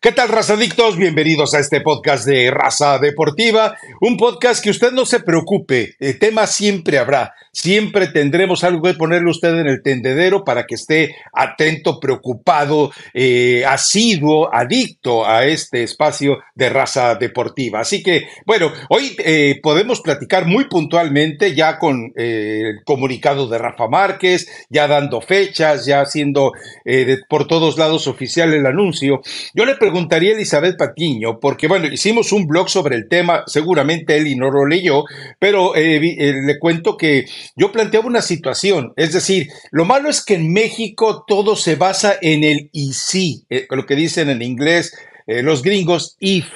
¿Qué tal, raza adictos? Bienvenidos a este podcast de Raza Deportiva, un podcast que usted no se preocupe, el tema siempre habrá, siempre tendremos algo que ponerle usted en el tendedero para que esté atento, preocupado, eh, asiduo, adicto a este espacio de Raza Deportiva. Así que, bueno, hoy eh, podemos platicar muy puntualmente ya con eh, el comunicado de Rafa Márquez, ya dando fechas, ya haciendo por todos lados oficial el anuncio yo le preguntaría a Elizabeth Patiño, porque bueno, hicimos un blog sobre el tema, seguramente él y no lo leyó, pero eh, eh, le cuento que yo planteaba una situación, es decir, lo malo es que en México todo se basa en el y sí, eh, lo que dicen en inglés los gringos, if,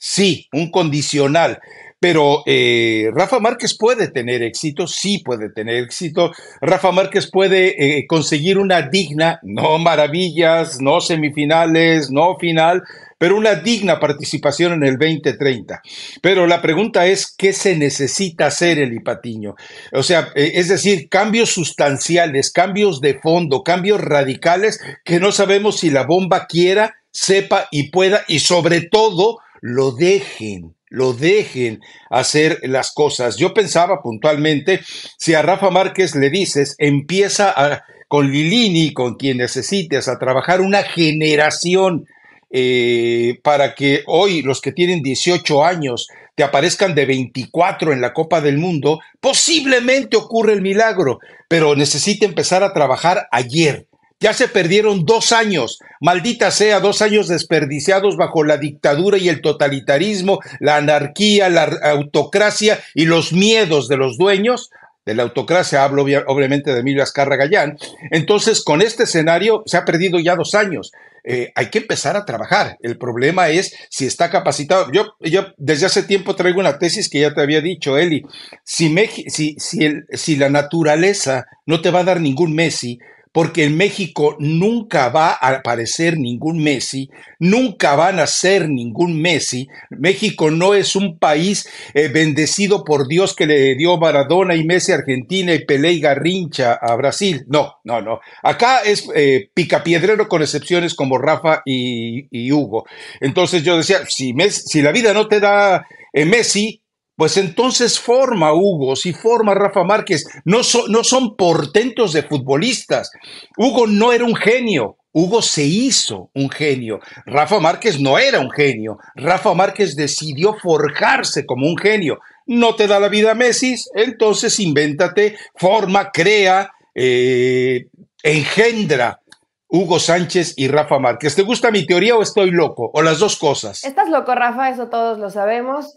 sí, un condicional. Pero eh, Rafa Márquez puede tener éxito, sí puede tener éxito. Rafa Márquez puede eh, conseguir una digna, no maravillas, no semifinales, no final, pero una digna participación en el 2030. Pero la pregunta es, ¿qué se necesita hacer, el Ipatiño, O sea, eh, es decir, cambios sustanciales, cambios de fondo, cambios radicales que no sabemos si la bomba quiera, sepa y pueda y sobre todo lo dejen lo dejen hacer las cosas. Yo pensaba puntualmente, si a Rafa Márquez le dices, empieza con Lilini, con quien necesites, a trabajar una generación eh, para que hoy los que tienen 18 años te aparezcan de 24 en la Copa del Mundo, posiblemente ocurre el milagro, pero necesita empezar a trabajar ayer ya se perdieron dos años, maldita sea, dos años desperdiciados bajo la dictadura y el totalitarismo, la anarquía, la autocracia y los miedos de los dueños de la autocracia, hablo obviamente de Emilio Azcarra Gallán. Entonces, con este escenario se ha perdido ya dos años. Eh, hay que empezar a trabajar. El problema es si está capacitado. Yo, yo desde hace tiempo traigo una tesis que ya te había dicho, Eli. Si, si, si la naturaleza no te va a dar ningún Messi, porque en México nunca va a aparecer ningún Messi, nunca van a ser ningún Messi. México no es un país eh, bendecido por Dios que le dio Maradona y Messi a Argentina y Pelé y Garrincha a Brasil. No, no, no. Acá es eh, picapiedrero con excepciones como Rafa y, Hugo. Entonces yo decía, si, si la vida no te da eh, Messi, pues entonces forma Hugo, si forma Rafa Márquez, no, son portentos de futbolistas. Hugo no era un genio, Hugo se hizo un genio. Rafa Márquez no era un genio. Rafa Márquez decidió forjarse como un genio. No te da la vida Messi, entonces invéntate, forma, crea, eh, engendra Hugo Sánchez y Rafa Márquez. ¿Te gusta mi teoría o estoy loco? O las dos cosas. Estás loco, Rafa, eso todos lo sabemos.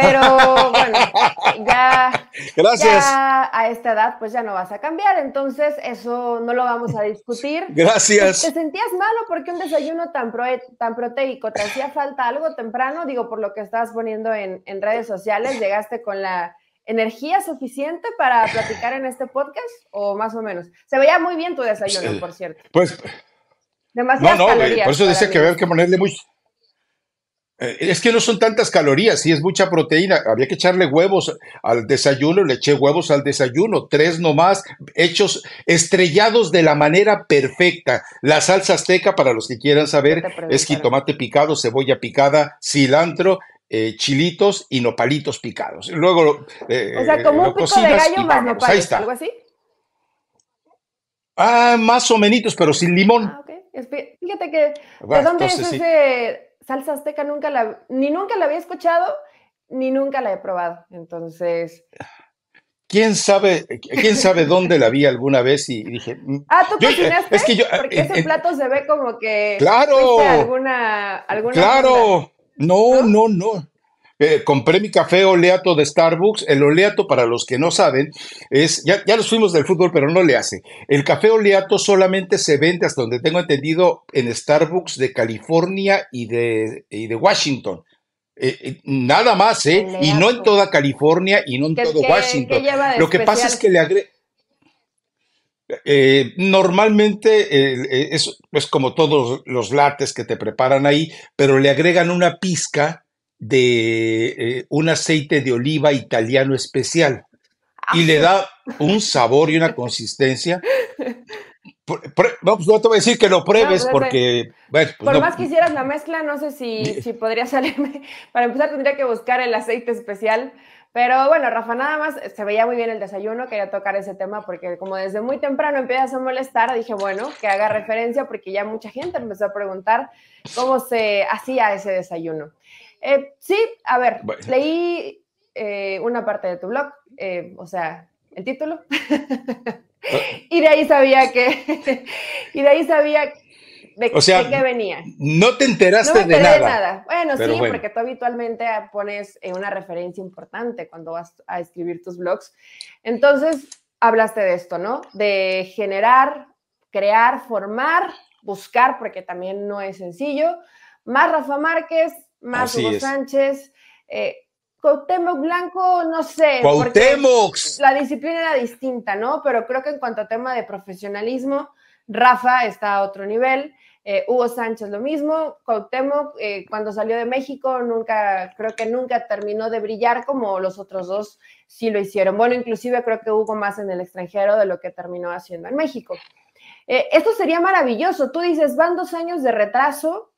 Pero bueno, ya, a esta edad pues ya no vas a cambiar, entonces eso no lo vamos a discutir. Gracias. ¿Te sentías malo porque un desayuno tan, pro, tan proteico te hacía falta algo temprano? Digo, por lo que estabas poniendo en, redes sociales, ¿llegaste con la energía suficiente para platicar en este podcast o más o menos? Se veía muy bien tu desayuno, por cierto. Pues... Demasiadas no, no, eh, por eso dice que había que ponerle muy, eh, es que no son tantas calorías, y es mucha proteína. Había que echarle huevos al desayuno, le eché huevos al desayuno, tres nomás, hechos estrellados de la manera perfecta. La salsa azteca, para los que quieran saber, es jitomate picado, cebolla picada, cilantro, eh, chilitos y nopalitos picados. Luego, eh, o sea, como un de gallo más algo así. Ah, más o menitos, pero sin limón. Ah, Fíjate que, ¿de ah, dónde es ese? salsa azteca nunca la, ni nunca la había escuchado, ni nunca la he probado. Entonces. ¿Quién sabe, quién sabe dónde la vi alguna vez y dije... Mm, ah, tú eh, cocinaste, ah, porque ese plato se ve como que... Claro. Alguna, Claro. no, no, no, eh, compré mi café oleato de Starbucks. El oleato, para los que no saben, es, ya, ya nos fuimos del fútbol, pero no le hace. El café oleato solamente se vende, hasta donde tengo entendido, en Starbucks de California y de, de Washington. Eh, eh, nada más, ¿eh? Y no en toda California y no en todo Washington. Lo que pasa es que le agrega normalmente es, es, como todos los lates que te preparan ahí, pero le agregan una pizca de eh, un aceite de oliva italiano especial y le da un sabor y una consistencia. vamos pues, no te voy a decir que lo pruebes pues, porque... Pues, por más que hicieras la mezcla, no sé si, si podría salirme. Para empezar tendría que buscar el aceite especial. Pero bueno, Rafa, nada más, se veía muy bien el desayuno, quería tocar ese tema porque como desde muy temprano empiezas a molestar, dije, bueno, que haga referencia porque ya mucha gente empezó a preguntar cómo se hacía ese desayuno. Eh, sí, a ver, leí eh, una parte de tu blog, eh, o sea, el título. y de ahí sabía que. y de ahí sabía de, qué venía. No te enteraste de, nada. de, nada. Bueno, sí, porque tú habitualmente pones una referencia importante cuando vas a escribir tus blogs. Entonces, hablaste de esto, ¿no? De generar, crear, formar, buscar, porque también no es sencillo. Más Rafa Márquez, más Sánchez. Eh, Blanco, no sé. Cuauhtémoc. La disciplina era distinta, ¿no? Pero creo que en cuanto a tema de profesionalismo, Rafa está a otro nivel. Eh, Hugo Sánchez lo mismo, Cuauhtémoc eh, cuando salió de México nunca, creo que nunca terminó de brillar como los otros dos si lo hicieron. Bueno, inclusive creo que hubo más en el extranjero de lo que terminó haciendo en México. Eh, esto sería maravilloso. Tú dices, van dos años de retraso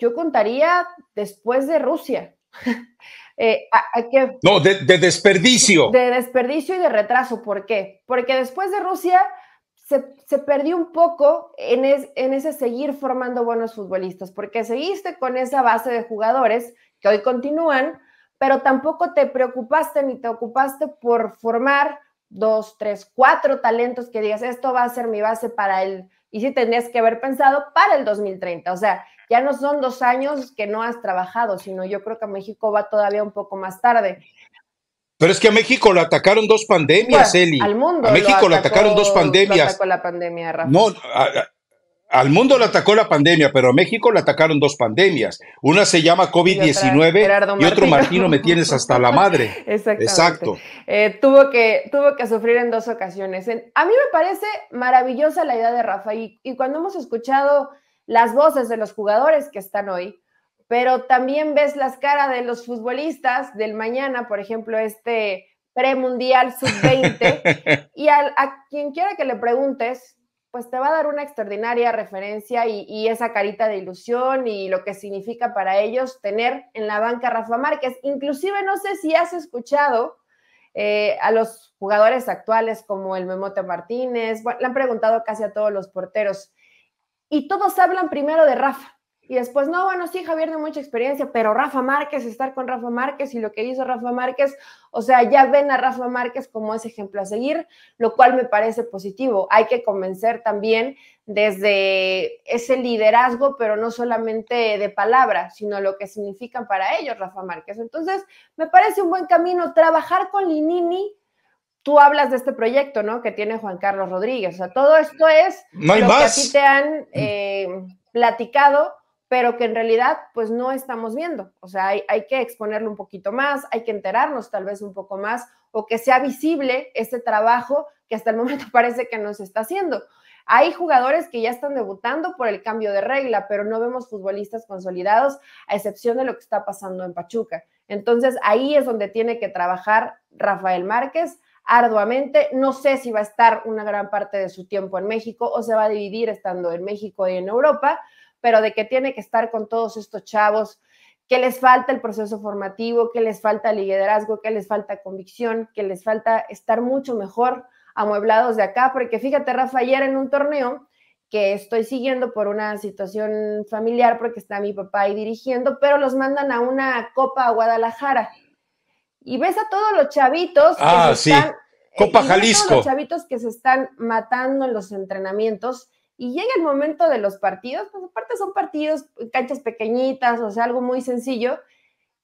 yo contaría después de Rusia. Eh, no, de, desperdicio. De desperdicio y de retraso. ¿Por qué? Porque después de Rusia... Se, perdió un poco en, en, ese seguir formando buenos futbolistas, porque seguiste con esa base de jugadores que hoy continúan, pero tampoco te preocupaste ni te ocupaste por formar dos, tres, cuatro talentos que digas, esto va a ser mi base para el, y si tenías que haber pensado para el 2030. O sea, ya no son dos años que no has trabajado, sino yo creo que México va todavía un poco más tarde. Pero es que a México le atacaron dos pandemias, Eli. Al mundo. A México lo, atacaron dos pandemias. Lo la pandemia, Rafa. No, al mundo le atacó la pandemia, pero a México le atacaron dos pandemias. Una se llama COVID-19 y, otro Martino me tienes hasta la madre. Exacto. Eh, tuvo, que, tuvo que sufrir en dos ocasiones. a mí me parece maravillosa la idea de Rafa y cuando hemos escuchado las voces de los jugadores que están hoy, pero también ves las caras de los futbolistas del mañana, por ejemplo, este premundial sub-20, y a, quien quiera que le preguntes, pues te va a dar una extraordinaria referencia y, esa carita de ilusión y lo que significa para ellos tener en la banca Rafa Márquez. Inclusive no sé si has escuchado eh, a los jugadores actuales como el Memote Martínez, bueno, le han preguntado casi a todos los porteros, y todos hablan primero de Rafa. Y después, no, bueno, sí, Javier tiene mucha experiencia, pero Rafa Márquez, estar con Rafa Márquez y lo que hizo Rafa Márquez, o sea, ya ven a Rafa Márquez como ese ejemplo a seguir, lo cual me parece positivo. Hay que convencer también desde ese liderazgo, pero no solamente de palabra, sino lo que significan para ellos Rafa Márquez. Entonces, me parece un buen camino trabajar con Linini tú hablas de este proyecto, ¿no? Que tiene Juan Carlos Rodríguez. O sea, todo esto es no lo que a te han eh, platicado, pero que en realidad, pues no estamos viendo. O sea, hay, que exponerlo un poquito más, hay que enterarnos tal vez un poco más, o que sea visible este trabajo que hasta el momento parece que no se está haciendo. Hay jugadores que ya están debutando por el cambio de regla, pero no vemos futbolistas consolidados, a excepción de lo que está pasando en Pachuca. Entonces, ahí es donde tiene que trabajar Rafael Márquez, arduamente. No sé si va a estar una gran parte de su tiempo en México o se va a dividir estando en México y en Europa, pero de que tiene que estar con todos estos chavos, que les falta el proceso formativo, que les falta liderazgo, que les falta convicción, que les falta estar mucho mejor amueblados de acá, porque fíjate, Rafa, ayer en un torneo que estoy siguiendo por una situación familiar, porque está mi papá ahí dirigiendo, pero los mandan a una copa a Guadalajara y ves a todos los chavitos ah, que se sí. están, eh, Copa Jalisco. los chavitos que se están matando en los entrenamientos y llega el momento de los partidos, pues aparte son partidos, canchas pequeñitas, o sea, algo muy sencillo,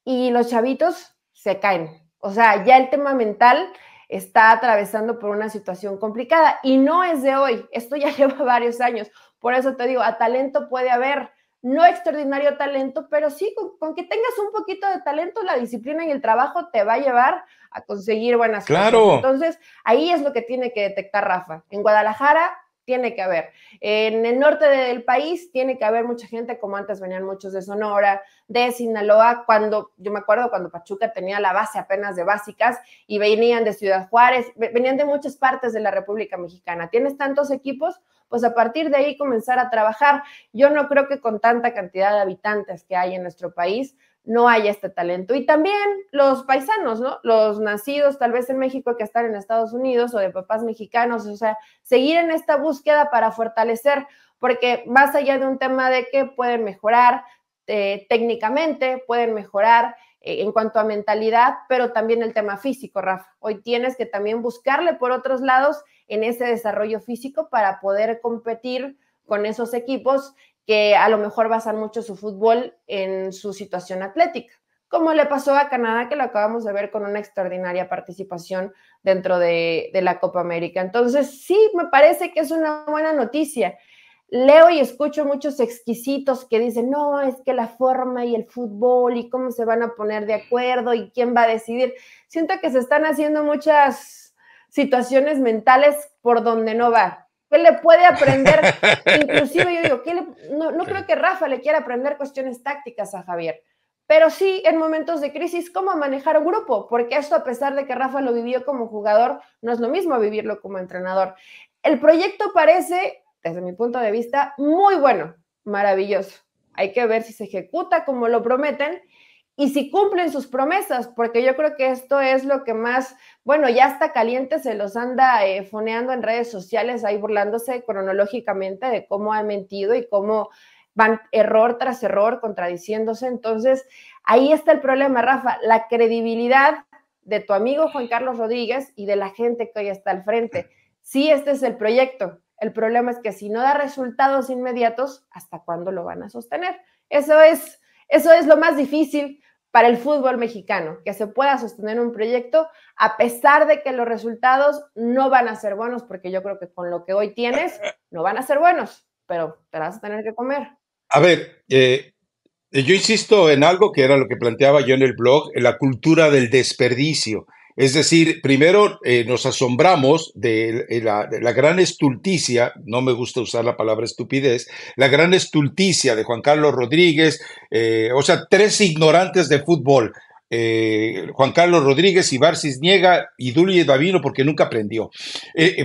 y los chavitos se caen. O sea, ya el tema mental está atravesando por una situación complicada y no es de hoy, esto ya lleva varios años. Por eso te digo, a talento puede haber, no extraordinario talento, pero sí con, que tengas un poquito de talento, la disciplina y el trabajo te va a llevar a conseguir buenas cosas. Entonces, ahí es lo que tiene que detectar Rafa. En Guadalajara tiene que haber. En el norte del país tiene que haber mucha gente, como antes venían muchos de Sonora, de Sinaloa, cuando yo me acuerdo cuando Pachuca tenía la base apenas de básicas y venían de Ciudad Juárez, venían de muchas partes de la República Mexicana. Tienes tantos equipos, pues a partir de ahí comenzar a trabajar. Yo no creo que con tanta cantidad de habitantes que hay en nuestro país, no haya este talento. Y también los paisanos, ¿no? Los nacidos tal vez en México que están en Estados Unidos o de papás mexicanos, o sea, seguir en esta búsqueda para fortalecer, porque más allá de un tema de que pueden mejorar eh, técnicamente, pueden mejorar eh, en cuanto a mentalidad, pero también el tema físico, Rafa. Hoy tienes que también buscarle por otros lados en ese desarrollo físico para poder competir con esos equipos que a lo mejor basan mucho su fútbol en su situación atlética, como le pasó a Canadá, que lo acabamos de ver con una extraordinaria participación dentro de, la Copa América. Entonces, sí, me parece que es una buena noticia leo y escucho muchos exquisitos que dicen, no, es que la forma y el fútbol y cómo se van a poner de acuerdo y quién va a decidir. Siento que se están haciendo muchas situaciones mentales por donde no va. ¿Qué le puede aprender? Inclusive yo digo, no, no creo que Rafa le quiera aprender cuestiones tácticas a Javier, pero sí en momentos de crisis cómo manejar un grupo, porque esto a pesar de que Rafa lo vivió como jugador, no es lo mismo vivirlo como entrenador. El proyecto parece, desde mi punto de vista, muy bueno, maravilloso. Hay que ver si se ejecuta como lo prometen y si cumplen sus promesas, porque yo creo que esto es lo que más bueno, ya está caliente, se los anda eh, foneando en redes sociales, ahí burlándose cronológicamente de cómo han mentido y cómo van error tras error contradiciéndose. Entonces, ahí está el problema, Rafa, la credibilidad de tu amigo Juan Carlos Rodríguez y de la gente que hoy está al frente. Sí, este es el proyecto. El problema es que si no da resultados inmediatos, ¿hasta cuándo lo van a sostener? Eso es, eso es lo más difícil para el fútbol mexicano, que se pueda sostener un proyecto a pesar de que los resultados no van a ser buenos, porque yo creo que con lo que hoy tienes no van a ser buenos, pero te vas a tener que comer. A ver, eh, yo insisto en algo que era lo que planteaba yo en el blog, la cultura del desperdicio. Es decir, primero eh, nos asombramos eh, de, la, gran estulticia, no me gusta usar la palabra estupidez, la gran estulticia de Juan Carlos Rodríguez, eh, o sea, tres ignorantes de fútbol, Juan Carlos Rodríguez y Barcis Niega y Dulio porque nunca aprendió.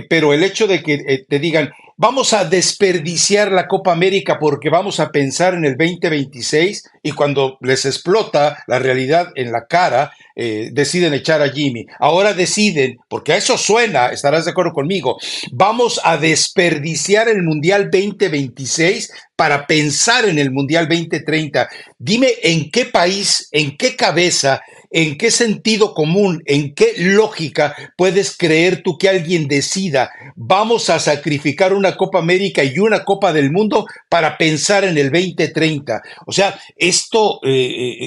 pero el hecho de que te digan, vamos a desperdiciar la Copa América porque vamos a pensar en el 2026 y cuando les explota la realidad en la cara, eh, deciden echar a Jimmy. Ahora deciden, porque a eso suena, estarás de acuerdo conmigo, vamos a desperdiciar el Mundial 2026 para pensar en el Mundial 2030. Dime en qué país, en qué cabeza ¿en qué sentido común, en qué lógica puedes creer tú que alguien decida, vamos a sacrificar una Copa América y una Copa del Mundo para pensar en el 2030? O sea, esto, eh,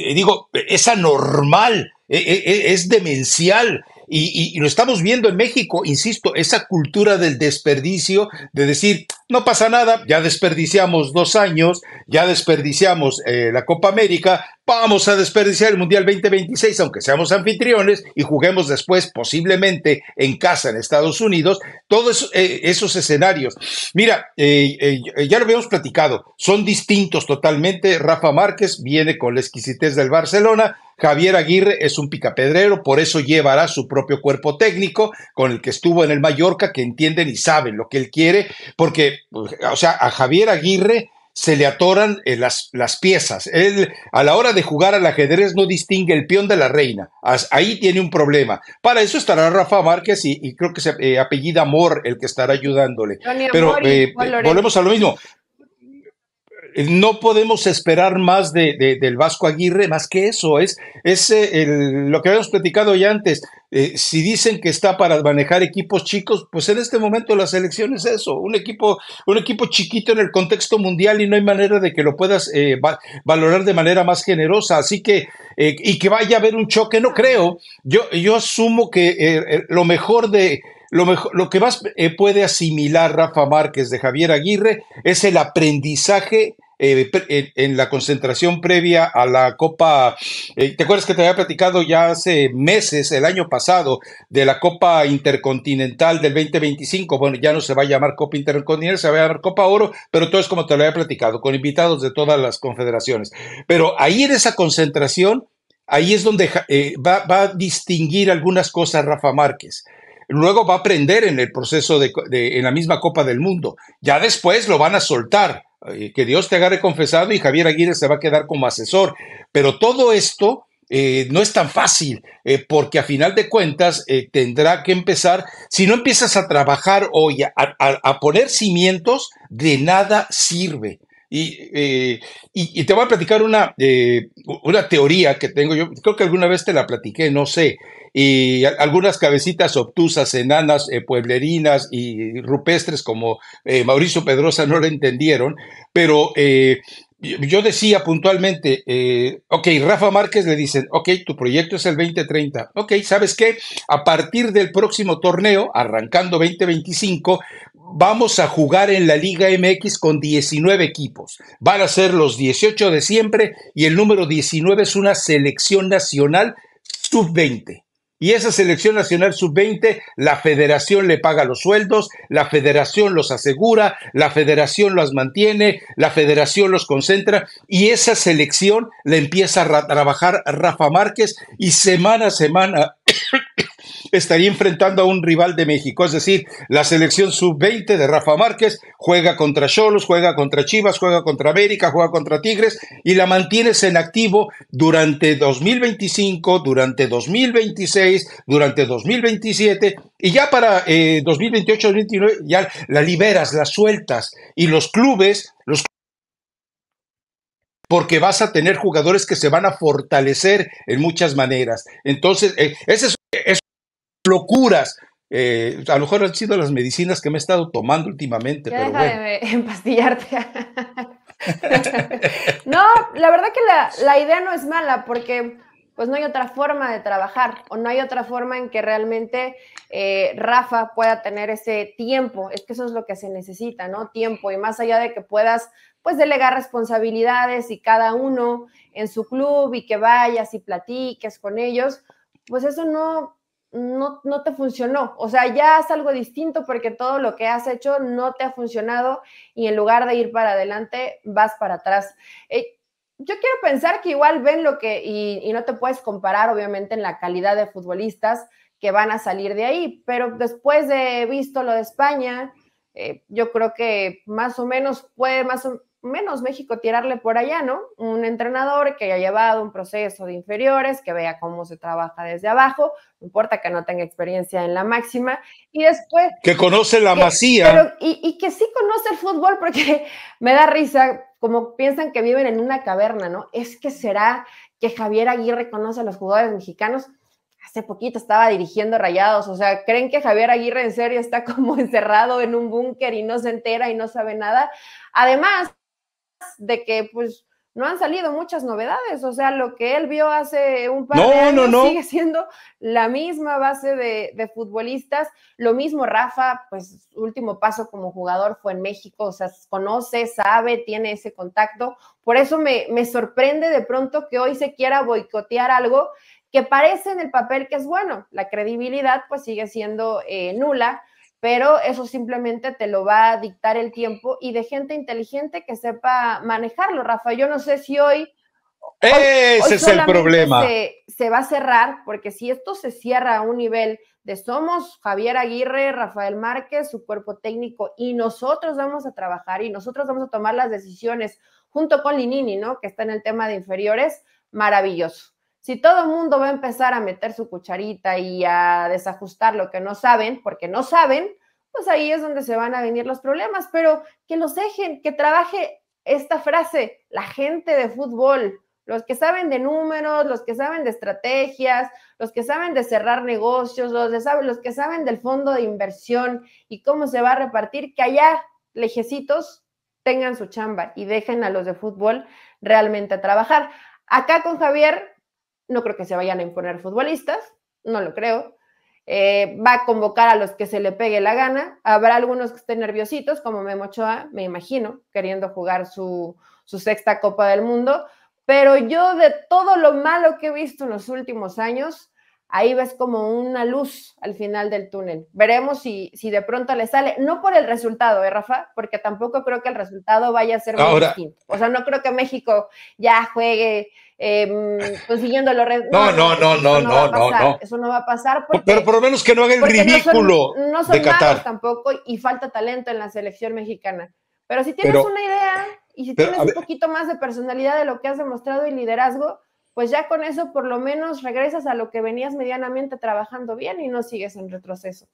eh, eh, digo, es anormal, e, e, e, es demencial y, lo estamos viendo en México, insisto, esa cultura del desperdicio, de decir, no pasa nada, ya desperdiciamos dos años, ya desperdiciamos eh, la Copa América, vamos a desperdiciar el Mundial 2026, aunque seamos anfitriones y juguemos después posiblemente en casa en Estados Unidos, todos eh, esos escenarios. Mira, eh, ya lo habíamos platicado, son distintos totalmente. Rafa Márquez viene con la exquisitez del Barcelona, Javier Aguirre es un picapedrero, por eso llevará su propio cuerpo técnico con el que estuvo en el Mallorca, que entienden y saben lo que él quiere, porque, o sea, a Javier Aguirre se le atoran eh, las, las, piezas. Él a la hora de jugar al ajedrez no distingue el peón de la reina. ahí tiene un problema. Para eso estará Rafa Márquez y, creo que se eh, apellida Amor el que estará ayudándole. Pero eh, volvemos a lo mismo no podemos esperar más de, del Vasco Aguirre, más que eso, es, es eh, lo que habíamos platicado ya antes, eh, si dicen que está para manejar equipos chicos, pues en este momento la selección es eso, un equipo, un equipo chiquito en el contexto mundial y no hay manera de que lo puedas eh, valorar de manera más generosa, así que, y que vaya a haber un choque, no creo, yo, yo asumo que lo mejor de, lo, mejor, lo que más puede asimilar Rafa Márquez de Javier Aguirre es el aprendizaje eh, en, la concentración previa a la Copa, eh, ¿te acuerdas que te había platicado ya hace meses, el año pasado, de la Copa Intercontinental del 2025? Bueno, ya no se va a llamar Copa Intercontinental, se va a llamar Copa Oro, pero todo es como te lo había platicado, con invitados de todas las confederaciones. Pero ahí en esa concentración, ahí es donde eh, va, a distinguir algunas cosas Rafa Márquez luego va a aprender en el proceso de, de, en la misma Copa del Mundo. Ya después lo van a soltar eh, que Dios te agarre confesado y Javier Aguirre se va a quedar como asesor. Pero todo esto eh, no es tan fácil, eh, porque a final de cuentas tendrá que empezar, si no empiezas a trabajar hoy, a, poner cimientos, de nada sirve. Eh, y, y, te voy a platicar una, eh, una teoría que tengo. Yo creo que alguna vez te la platiqué, no sé. Y algunas cabecitas obtusas, enanas, eh, pueblerinas y rupestres como Mauricio Pedrosa no lo entendieron, pero yo decía puntualmente, ok, Rafa Márquez le dicen, ok, tu proyecto es el 2030, ok, ¿sabes qué? A partir del próximo torneo, arrancando 2025, vamos a jugar en la Liga MX con 19 equipos. Van a ser los 18 de siempre y el número 19 es una selección nacional sub-20. Y esa selección nacional sub-20, la federación le paga los sueldos, la federación los asegura, la federación los mantiene, la federación los concentra y esa selección la empieza a trabajar Rafa Márquez y semana a semana estaría enfrentando a un rival de México, es decir, la selección sub-20 de Rafa Márquez juega contra Cholos, juega contra Chivas, juega contra América, juega contra Tigres y la mantienes en activo durante 2025, durante 2026, durante 2027 y ya para 2028-2029 eh, ya la liberas, la sueltas y los clubes, los porque vas a tener jugadores que se van a fortalecer en muchas maneras. Entonces, eh, ese es, es locuras. Eh, a lo mejor han sido las medicinas que me he estado tomando últimamente. pero deja de empastillarte. no, la verdad que la, idea no es mala porque pues no hay otra forma de trabajar o no hay otra forma en que realmente eh, Rafa pueda tener ese tiempo. Es que eso es lo que se necesita, ¿no? Tiempo y más allá de que puedas pues delegar responsabilidades y cada uno en su club y que vayas y platiques con ellos, pues eso no, no, te funcionó. O sea, ya es algo distinto porque todo lo que has hecho no te ha funcionado y en lugar de ir para adelante, vas para atrás. Eh, yo quiero pensar que igual ven lo que, y, no te puedes comparar obviamente en la calidad de futbolistas que van a salir de ahí, pero después de visto lo de España, eh, yo creo que más o menos puede, más o, menos México tirarle por allá, ¿no? Un entrenador que haya llevado un proceso de inferiores, que vea cómo se trabaja desde abajo, no importa que no tenga experiencia en la máxima, y después... Que conoce la masía. y, y, que sí conoce el fútbol, porque me da risa, como piensan que viven en una caverna, ¿no? Es que será que Javier Aguirre conoce a los jugadores mexicanos. Hace poquito estaba dirigiendo Rayados, o sea, ¿creen que Javier Aguirre en serio está como encerrado en un búnker y no se entera y no sabe nada? Además, de que pues no han salido muchas novedades, o sea, lo que él vio hace un par de años sigue siendo la misma base de, futbolistas, lo mismo Rafa, pues último paso como jugador fue en México, o sea, conoce, sabe, tiene ese contacto, por eso me, sorprende de pronto que hoy se quiera boicotear algo que parece en el papel que es bueno, la credibilidad pues sigue siendo eh, nula, pero eso simplemente te lo va a dictar el tiempo y de gente inteligente que sepa manejarlo. Rafa, yo no sé si hoy... Ese es el problema. Se, se, va a cerrar, porque si esto se cierra a un nivel de somos Javier Aguirre, Rafael Márquez, su cuerpo técnico, y nosotros vamos a trabajar y nosotros vamos a tomar las decisiones junto con Linini, ¿no? Que está en el tema de inferiores, maravilloso. Si todo el mundo va a empezar a meter su cucharita y a desajustar lo que no saben, porque no saben, pues ahí es donde se van a venir los problemas, pero que los dejen, que trabaje esta frase, la gente de fútbol, los que saben de números, los que saben de estrategias, los que saben de cerrar negocios, los, de, los que saben del fondo de inversión y cómo se va a repartir, que allá, lejecitos, tengan su chamba y dejen a los de fútbol realmente trabajar. Acá con Javier no creo que se vayan a imponer futbolistas, no lo creo. Eh, va a convocar a los que se le pegue la gana. Habrá algunos que estén nerviositos, como Memo Ochoa, me imagino, queriendo jugar su, sexta Copa del Mundo. Pero yo de todo lo malo que he visto en los últimos años, ahí ves como una luz al final del túnel. Veremos si, de pronto le sale, no por el resultado, ¿eh, Rafa? Porque tampoco creo que el resultado vaya a ser muy distinto. O sea, no creo que México ya juegue Em, consiguiendo los no, no, no, no, no, no, Eso no va a pasar. Porque, Pero por lo menos que no haga el ridículo. son, malos tampoco y falta talento en la selección mexicana. Pero si tienes una idea y si tienes un poquito más de personalidad de lo que has demostrado y liderazgo, pues ya con eso por lo menos regresas a lo que venías medianamente trabajando bien y no sigues en retroceso.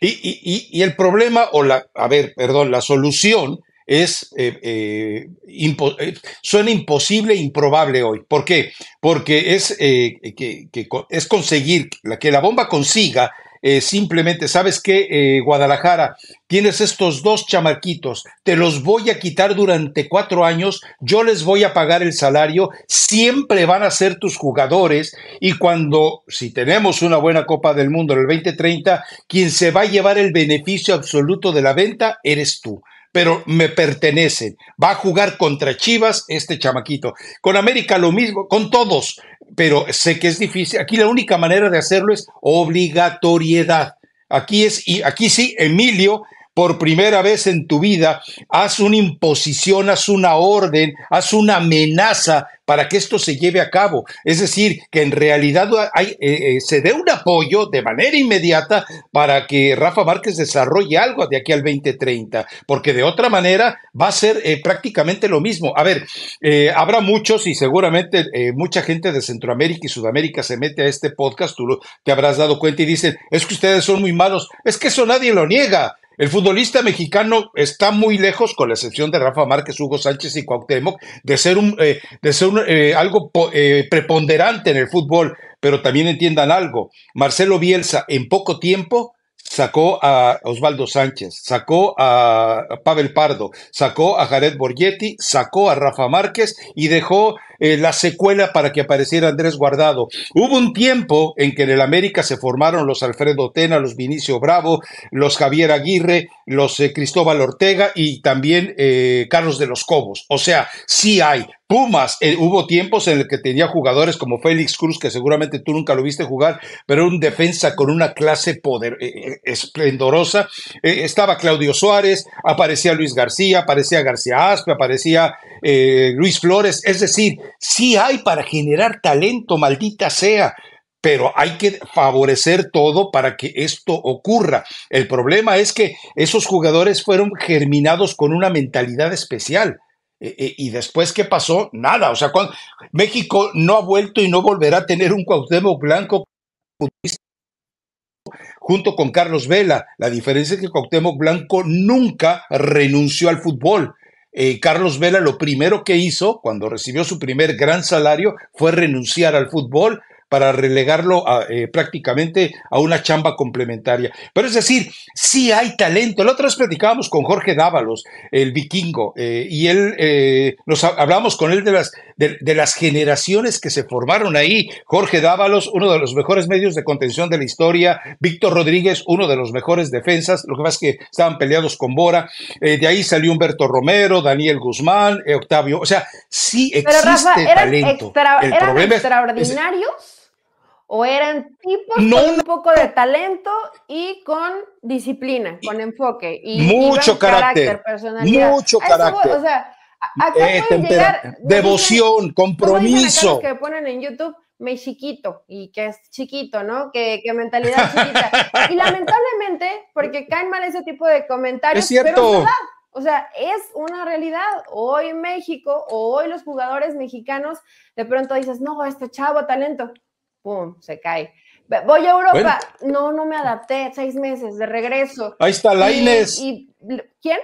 y el problema, o la, a ver, perdón, la solución es eh, eh, eh, suena imposible e improbable hoy. ¿Por qué? Porque es, que, es conseguir que la bomba consiga simplemente, ¿sabes qué, Guadalajara? Tienes estos dos chamarquitos, te los voy a quitar durante cuatro años, yo les voy a pagar el salario, siempre van a ser tus jugadores y cuando, si tenemos una buena Copa del Mundo en el 2030, quien se va a llevar el beneficio absoluto de la venta eres tú pero me pertenecen. Va a jugar contra Chivas este chamaquito. Con América lo mismo, con todos, pero sé que es difícil. Aquí la única manera de hacerlo es obligatoriedad. Aquí es, y aquí sí, Emilio por primera vez en tu vida, haz una imposición, haz una orden, haz una amenaza para que esto se lleve a cabo. Es decir, que en realidad hay, eh, eh, se dé un apoyo de manera inmediata para que Rafa Márquez desarrolle algo de aquí al 2030, porque de otra manera va a ser eh, prácticamente lo mismo. A ver, habrá muchos y seguramente mucha gente de Centroamérica y Sudamérica se mete a este podcast, tú te habrás dado cuenta y dicen, es que ustedes son muy malos, es que eso nadie lo niega. El futbolista mexicano está muy lejos, con la excepción de Rafa Márquez, Hugo Sánchez y Cuauhtémoc, de ser, un, eh, de ser eh, algo eh, preponderante en el fútbol. Pero también entiendan algo, Marcelo Bielsa en poco tiempo sacó a Osvaldo Sánchez, sacó a Pavel Pardo, sacó a Jared Borgetti, sacó a Rafa Márquez y dejó eh, la secuela para que apareciera Andrés Guardado. Hubo un tiempo en que en el América se formaron los Alfredo Tena, los Vinicio Bravo, los Javier Aguirre, los eh, Cristóbal Ortega y también eh, Carlos de los Cobos. O sea, sí hay. Pumas, hubo tiempos en el que tenía jugadores como Félix Cruz, que seguramente tú nunca lo viste jugar, pero un defensa con una clase poder, esplendorosa. estaba Claudio Suárez, aparecía Luis García, aparecía García Aspe, aparecía eh, Luis Flores. Es decir, sí hay para generar talento, maldita sea, pero hay que favorecer todo para que esto ocurra. El problema es que esos jugadores fueron germinados con una mentalidad especial. Eh, eh, y después, ¿qué pasó? Nada. O sea, México no ha vuelto y no volverá a tener un Cuauhtémoc Blanco junto con Carlos Vela. La diferencia es que Cuauhtémoc Blanco nunca renunció al fútbol. Eh, Carlos Vela lo primero que hizo cuando recibió su primer gran salario fue renunciar al fútbol para relegarlo eh, prácticamente a una chamba complementaria. Pero es decir, sí hay talento. La otra vez platicábamos con Jorge Dávalos, el vikingo, eh, y él, nos hablamos con él de las de, las generaciones que se formaron ahí. Jorge Dávalos, uno de los mejores medios de contención de la historia. Víctor Rodríguez, uno de los mejores defensas. Lo que pasa es que estaban peleados con Bora. Eh, de ahí salió Humberto Romero, Daniel Guzmán, eh, Octavio. O sea, sí existe eran talento. eran extraordinarios. ¿O eran tipos con un poco de talento y con disciplina, con enfoque? Y, mucho carácter, Mucho carácter devoción, compromiso. que ponen en YouTube me chiquito y que es chiquito, ¿no? Que, mentalidad chiquita. y lamentablemente, porque caen mal ese tipo de comentarios, es cierto. pero O sea, es una realidad. Hoy México, o hoy los jugadores mexicanos, de pronto dices, no, este chavo talento, pum, se cae. Voy a Europa, no, no me adapté, seis meses de regreso. Ahí está Laines. y, ¿Quién?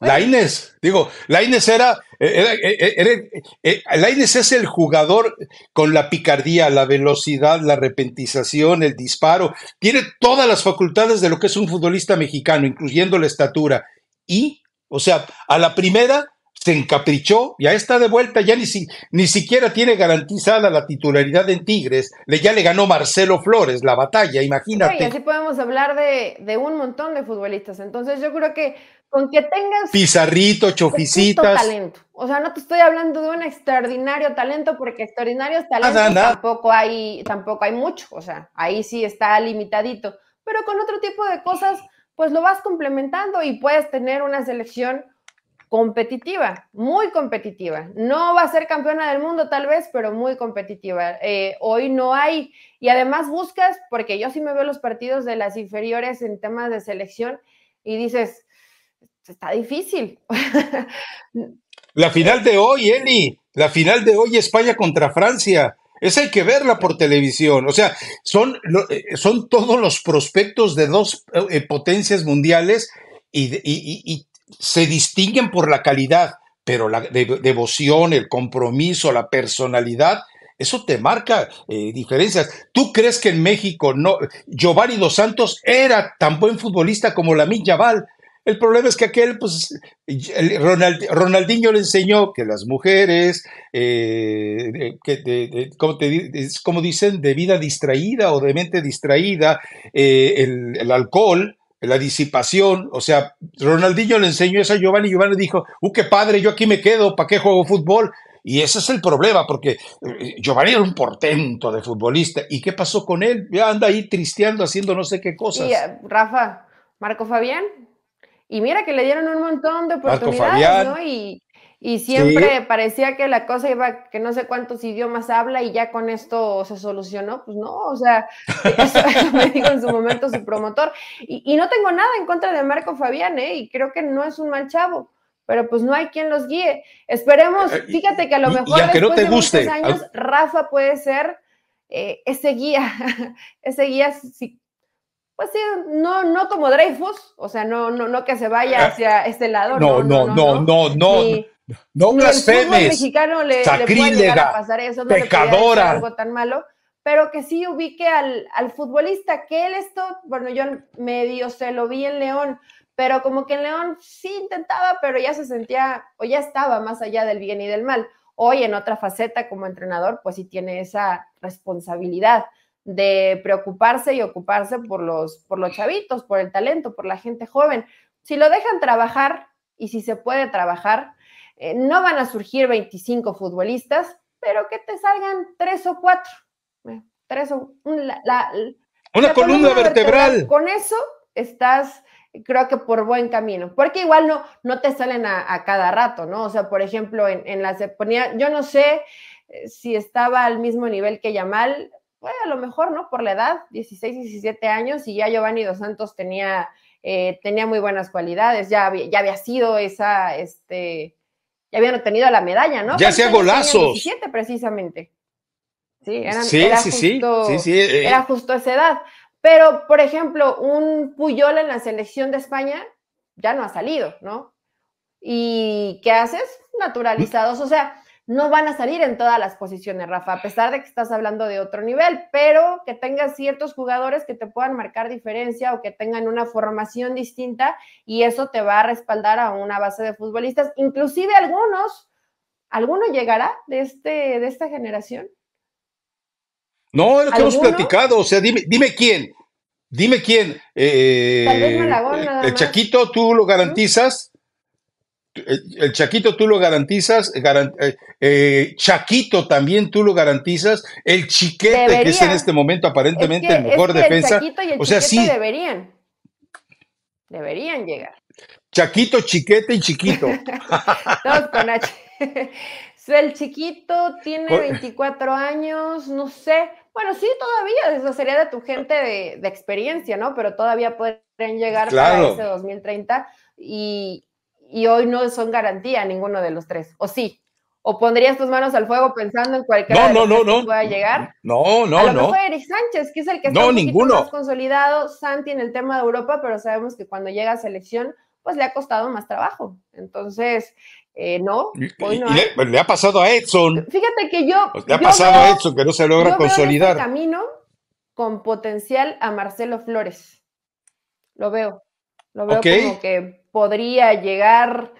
Laines, digo, Laines era, eh, era, eh, eh, era, es el jugador con la picardía, la velocidad, la repentización, el disparo, tiene todas las facultades de lo que es un futbolista mexicano, incluyendo la estatura. Y, o sea, a la primera se encaprichó, ya está de vuelta, ya ni, ni siquiera tiene garantizada la titularidad en Tigres, le, ya le ganó Marcelo Flores la batalla, imagínate. y así podemos hablar de un montón de futbolistas, entonces yo creo que con que tengas pizarrito, choficitas. talento. O sea, no te estoy hablando de un extraordinario talento, porque extraordinarios talentos tampoco hay, tampoco hay mucho. O sea, ahí sí está limitadito. Pero con otro tipo de cosas, pues lo vas complementando y puedes tener una selección competitiva, muy competitiva. No va a ser campeona del mundo tal vez, pero muy competitiva. Eh, hoy no hay. Y además buscas, porque yo sí me veo los partidos de las inferiores en temas de selección y dices, pues, está difícil. La final de hoy, Eli, la final de hoy España contra Francia. Esa hay que verla por televisión. O sea, son, eh, son todos los prospectos de dos eh, potencias mundiales y, se distinguen por la calidad, pero la devoción, el compromiso, la personalidad, eso te marca eh, diferencias. ¿Tú crees que en México no? Giovanni Dos Santos era tan buen futbolista como la Yaval, el problema es que aquel, pues, Ronaldinho le enseñó que las mujeres, eh, como, dicen, de vida distraída o de mente distraída, eh, el, alcohol, la disipación, o sea, Ronaldinho le enseñó eso a Giovanni, Giovanni dijo, ¡uh, qué padre, yo aquí me quedo, ¿para qué juego fútbol? Y ese es el problema, porque eh, Giovanni era un portento de futbolista. ¿Y qué pasó con él? Ya anda ahí tristeando, haciendo no sé qué cosas. Y, Rafa, Marco Fabián, y mira que le dieron un montón de oportunidades, ¿no? Y, siempre parecía que la cosa iba, que no sé cuántos idiomas habla y ya con esto se solucionó. Pues no, o sea, eso, me dijo en su momento su promotor. Y, no tengo nada en contra de Marco Fabián, ¿eh? Y creo que no es un mal chavo, pero pues no hay quien los guíe. Esperemos, eh, fíjate que a lo mejor después no te de muchos años, Rafa puede ser eh, ese guía, ese guía si, pues sí, no, no como Dreyfus, o sea, no, no, no que se vaya ah. hacia este lado. No, no, no, no, no. no, No blasfemes. mexicano le, sacrílega, a pasar eso, pecadora. algo tan malo, pero que sí ubique al, al futbolista, que él esto, bueno, yo medio se lo vi en León, pero como que en León sí intentaba, pero ya se sentía, o ya estaba más allá del bien y del mal. Hoy en otra faceta como entrenador, pues sí tiene esa responsabilidad de preocuparse y ocuparse por los, por los chavitos, por el talento, por la gente joven. Si lo dejan trabajar y si se puede trabajar, eh, no van a surgir 25 futbolistas, pero que te salgan tres o cuatro. Eh, tres o, Una columna, vertebral. Con eso estás, creo que por buen camino, porque igual no, no te salen a, cada rato, ¿no? O sea, por ejemplo, en, la yo no sé eh, si estaba al mismo nivel que Yamal, pues a lo mejor, ¿no? Por la edad, 16, 17 años, y ya Giovanni Dos Santos tenía, eh, tenía muy buenas cualidades, ya, había, ya había sido esa, este, ya habían obtenido la medalla, ¿no? Ya hacía golazos. 17 precisamente. Sí, era sí, justo, sí, eh, Era eh. justo esa edad. Pero, por ejemplo, un Puyol en la selección de España ya no ha salido, ¿no? ¿Y qué haces? Naturalizados. O sea, no van a salir en todas las posiciones, Rafa, a pesar de que estás hablando de otro nivel, pero que tengas ciertos jugadores que te puedan marcar diferencia o que tengan una formación distinta y eso te va a respaldar a una base de futbolistas, inclusive algunos, ¿alguno llegará de, este, de esta generación? No, lo que hemos platicado, o sea, dime, dime quién, dime quién. Eh, Tal vez el eh, Chaquito, ¿tú lo garantizas? Eh, el, Chaquito tú lo garantizas, eh, eh, Chaquito también tú lo garantizas, el Chiquete, que es en este momento aparentemente el mejor defensa. El Chaquito y el o sea, sí. Deberían. Deberían llegar. Chaquito, Chiquete y Chiquito. Todos con H. El chiquito tiene 24 años, no sé. Bueno, sí, todavía, eso sería de tu gente de, experiencia, ¿no? Pero todavía pueden llegar para ese 2030. Y, y hoy no son garantía ninguno de los tres, o sí. ¿O pondrías tus manos al fuego pensando en cualquier no, no, no, que pueda llegar? No, no, a lo no. Mejor Eric Sánchez, que es el que está no, un ninguno. más consolidado, Santi en el tema de Europa, pero sabemos que cuando llega a selección, pues le ha costado más trabajo. Entonces, eh, no, hoy no le, le, ha pasado a Edson. Fíjate que yo. Pues le ha pasado a Edson que no se logra yo este consolidar. Veo camino con potencial a Marcelo Flores. Lo veo. Lo veo como que podría llegar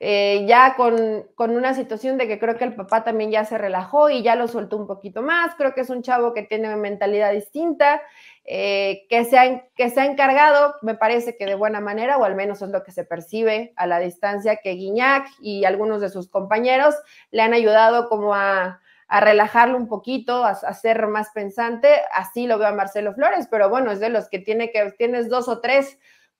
eh, ya con, una situación de que creo que el papá también ya se relajó y ya lo soltó un poquito más. Creo que es un chavo que tiene una mentalidad distinta, eh, que, se ha, que se ha encargado, me parece que de buena manera, o al menos es lo que se percibe a la distancia, que Guiñac y algunos de sus compañeros le han ayudado como a, relajarlo un poquito, a, ser más pensante. Así lo veo a Marcelo Flores, pero bueno, es de los que tiene que, tienes dos o tres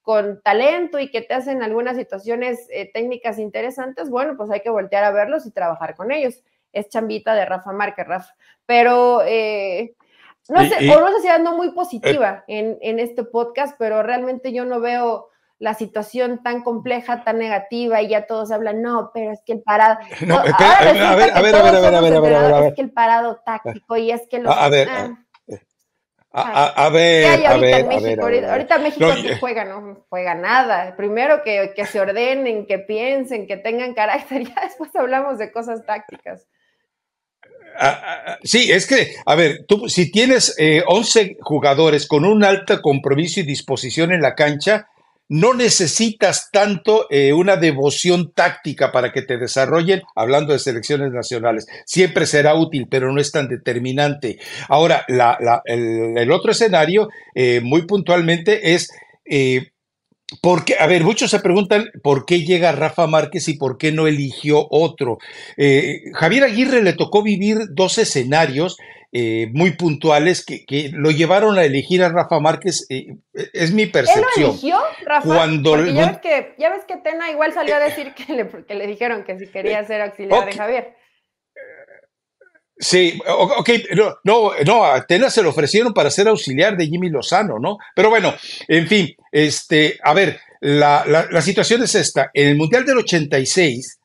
con talento y que te hacen algunas situaciones eh, técnicas interesantes, bueno, pues hay que voltear a verlos y trabajar con ellos. Es chambita de Rafa Márquez, Rafa. Pero eh, no sé, o no sé si ando muy positiva eh. en, este podcast, pero realmente yo no veo la situación tan compleja, tan negativa, y ya todos hablan, no, pero es que el parado. a ver, a ver, a ver, a ver, a ver, a ver, Es que el parado táctico y es que los. Ah. A, ver, ahorita, México no, juega, no juega nada. Primero que, se ordenen, que piensen, que tengan carácter, ya después hablamos de cosas tácticas. sí, es que, a ver, tú si tienes 11 eh, jugadores con un alto compromiso y disposición en la cancha, no necesitas tanto eh, una devoción táctica para que te desarrollen, hablando de selecciones nacionales. Siempre será útil, pero no es tan determinante. Ahora, el, otro escenario, eh, muy puntualmente, es... Eh, porque, a ver, muchos se preguntan por qué llega Rafa Márquez y por qué no eligió otro. Javier Aguirre le tocó vivir dos escenarios eh, muy puntuales que, lo llevaron a elegir a Rafa Márquez. Eh, es mi percepción. ¿Él eligió, Rafa? Cuando ya, ves que, Tena igual salió a eh, decir que le, le dijeron que si quería ser auxiliar de Javier. Sí, ok, no, no, a Tena se lo ofrecieron para ser auxiliar de Jimmy Lozano, ¿no? Pero bueno, en fin, este, a ver, la, la situación es esta. En el Mundial del 86,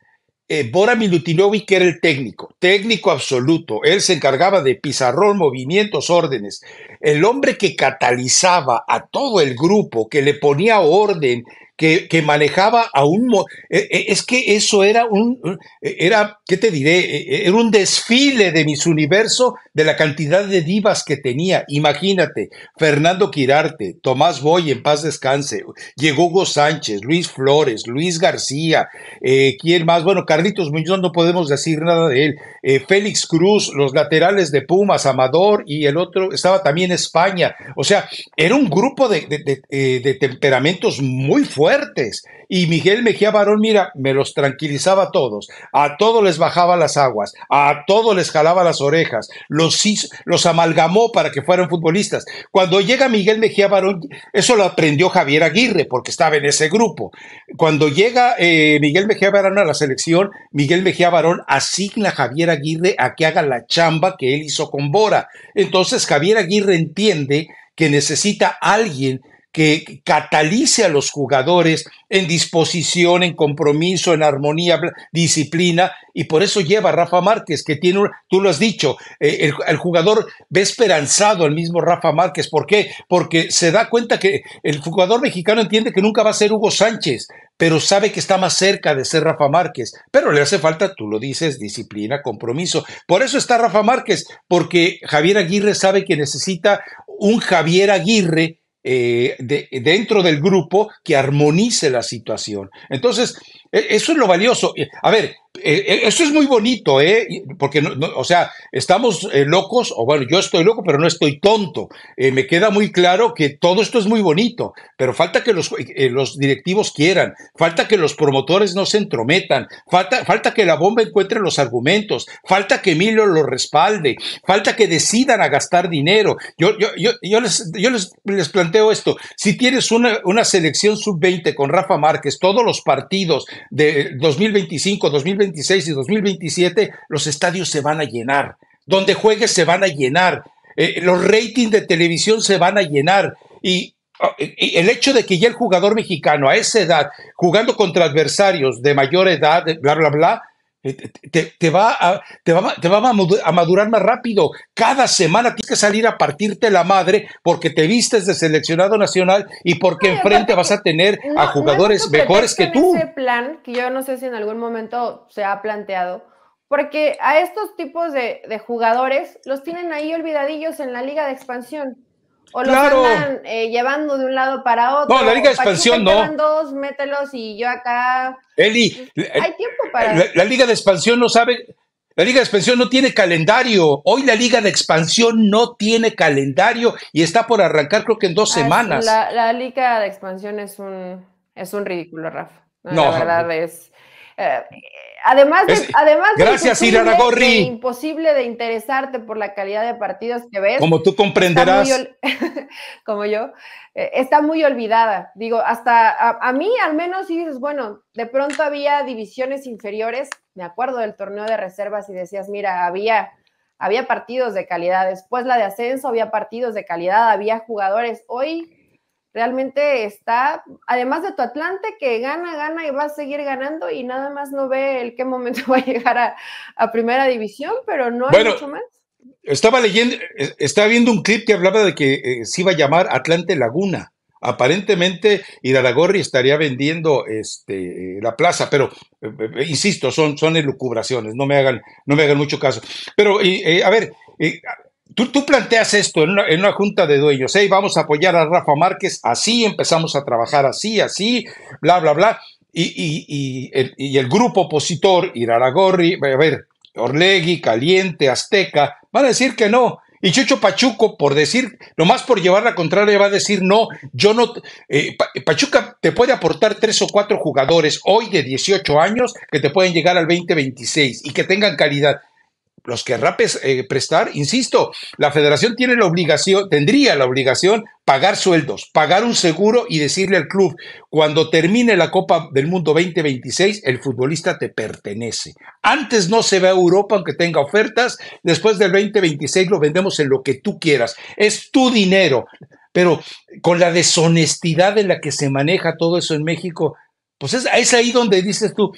eh, Bora que era el técnico, técnico absoluto. Él se encargaba de pizarrón, movimientos, órdenes. El hombre que catalizaba a todo el grupo, que le ponía orden, que, manejaba a un... E, e, es que eso era un... Era, ¿qué te diré? E, era un desfile de mis universo de la cantidad de divas que tenía. Imagínate, Fernando Quirarte, Tomás Boy, en paz descanse, llegó Hugo Sánchez, Luis Flores, Luis García, eh, ¿quién más? Bueno, Carlitos Muñoz, no podemos decir nada de él. Eh, Félix Cruz, los laterales de Pumas, Amador y el otro, estaba también España. O sea, era un grupo de eh, temperamentos muy fuertes y Miguel Mejía Barón, mira, me los tranquilizaba a todos. A todos les bajaba las aguas, a todos les jalaba las orejas, los, los amalgamó para que fueran futbolistas. Cuando llega Miguel Mejía Barón, eso lo aprendió Javier Aguirre, porque estaba en ese grupo. Cuando llega eh, Miguel Mejía Barón a la selección, Miguel Mejía Barón asigna a Javier Aguirre a que haga la chamba que él hizo con Bora. Entonces Javier Aguirre entiende que necesita alguien que catalice a los jugadores en disposición, en compromiso, en armonía, disciplina, y por eso lleva a Rafa Márquez, que tiene, tú lo has dicho, eh, el, el, jugador ve esperanzado al mismo Rafa Márquez. ¿Por qué? Porque se da cuenta que el jugador mexicano entiende que nunca va a ser Hugo Sánchez, pero sabe que está más cerca de ser Rafa Márquez, pero le hace falta, tú lo dices, disciplina, compromiso. Por eso está Rafa Márquez, porque Javier Aguirre sabe que necesita un Javier Aguirre eh, de, dentro del grupo que armonice la situación. Entonces, e, eso es lo valioso. A ver, e, e, eso es muy bonito, ¿eh? Porque, o sea, estamos eh, locos, o bueno, yo estoy loco, pero no estoy tonto. Eh, me queda muy claro que todo esto es muy bonito, pero falta que los, eh, los directivos quieran, falta que los promotores no se entrometan, falta, falta que la bomba encuentre los argumentos, falta que Emilio lo respalde, falta que decidan a gastar dinero. Yo, yo, yo, les, planteo esto. Si tienes una, una selección sub-20 con Rafa Márquez, todos los partidos, de 2025, 2026 y 2027, los estadios se van a llenar. Donde juegues se van a llenar. Eh, los ratings de televisión se van a llenar. y el hecho de que ya el jugador mexicano a esa edad, jugando contra adversarios de mayor edad, bla, bla, bla, te, va a, te, va, a, madurar más rápido. Cada semana tienes que salir a partirte la madre porque te vistes de seleccionado nacional y porque enfrente vas a tener a jugadores mejores que tú. plan, que yo no sé si en algún momento se ha planteado, porque a estos tipos de, de jugadores los tienen ahí olvidadillos en la liga de expansión o los claro. andan eh, llevando de un lado para otro. No, la Liga de Expansión no. dos, mételos y yo acá. Eli, pues, hay eh, tiempo para. Eh, la, Liga de Expansión no sabe. La Liga de Expansión no tiene calendario. Hoy la Liga de Expansión no tiene calendario y está por arrancar, creo que en dos ah, semanas. La, Liga de Expansión es un, es un ridículo, Rafa. No, no la verdad es. Además de, es, gracias, imposible, de imposible de interesarte por la calidad de partidos que ves. Como tú comprenderás. como yo, eh, está muy olvidada. Digo, hasta a, mí al menos si dices, bueno, de pronto había divisiones inferiores, me acuerdo del torneo de reservas y decías, mira, había, había partidos de calidad, después la de ascenso había partidos de calidad, había jugadores. Hoy realmente está, además de tu Atlante, que gana, gana y va a seguir ganando y nada más no ve el qué momento va a llegar a, primera división, pero no hay mucho más. Estaba leyendo, estaba viendo un clip que hablaba de que eh, se iba a llamar Atlante Laguna. Aparentemente Iralagorri estaría vendiendo este, eh, la plaza, pero eh, insisto, son, son elucubraciones, no me, hagan, no me hagan mucho caso. Pero, a ver, Tú, planteas esto en una, junta de dueños, hey, vamos a apoyar a Rafa Márquez, así empezamos a trabajar, así, así, bla, bla, bla. Y, y, el, y el, grupo opositor, Iraragorri, a ver, Orlegui, Caliente, Azteca, van a decir que no. Y Chucho Pachuco, por decir, nomás por llevar la contraria, va a decir, no, yo no, eh, Pachuca te puede aportar tres o cuatro jugadores hoy de 18 años que te pueden llegar al 2026 y que tengan calidad los que rapes eh, prestar, insisto, la federación tiene la obligación, tendría la obligación pagar sueldos, pagar un seguro y decirle al club, cuando termine la Copa del Mundo 2026, el futbolista te pertenece. Antes no se ve a Europa aunque tenga ofertas, después del 2026 lo vendemos en lo que tú quieras, es tu dinero. Pero con la deshonestidad en la que se maneja todo eso en México, pues es, ahí donde dices tú,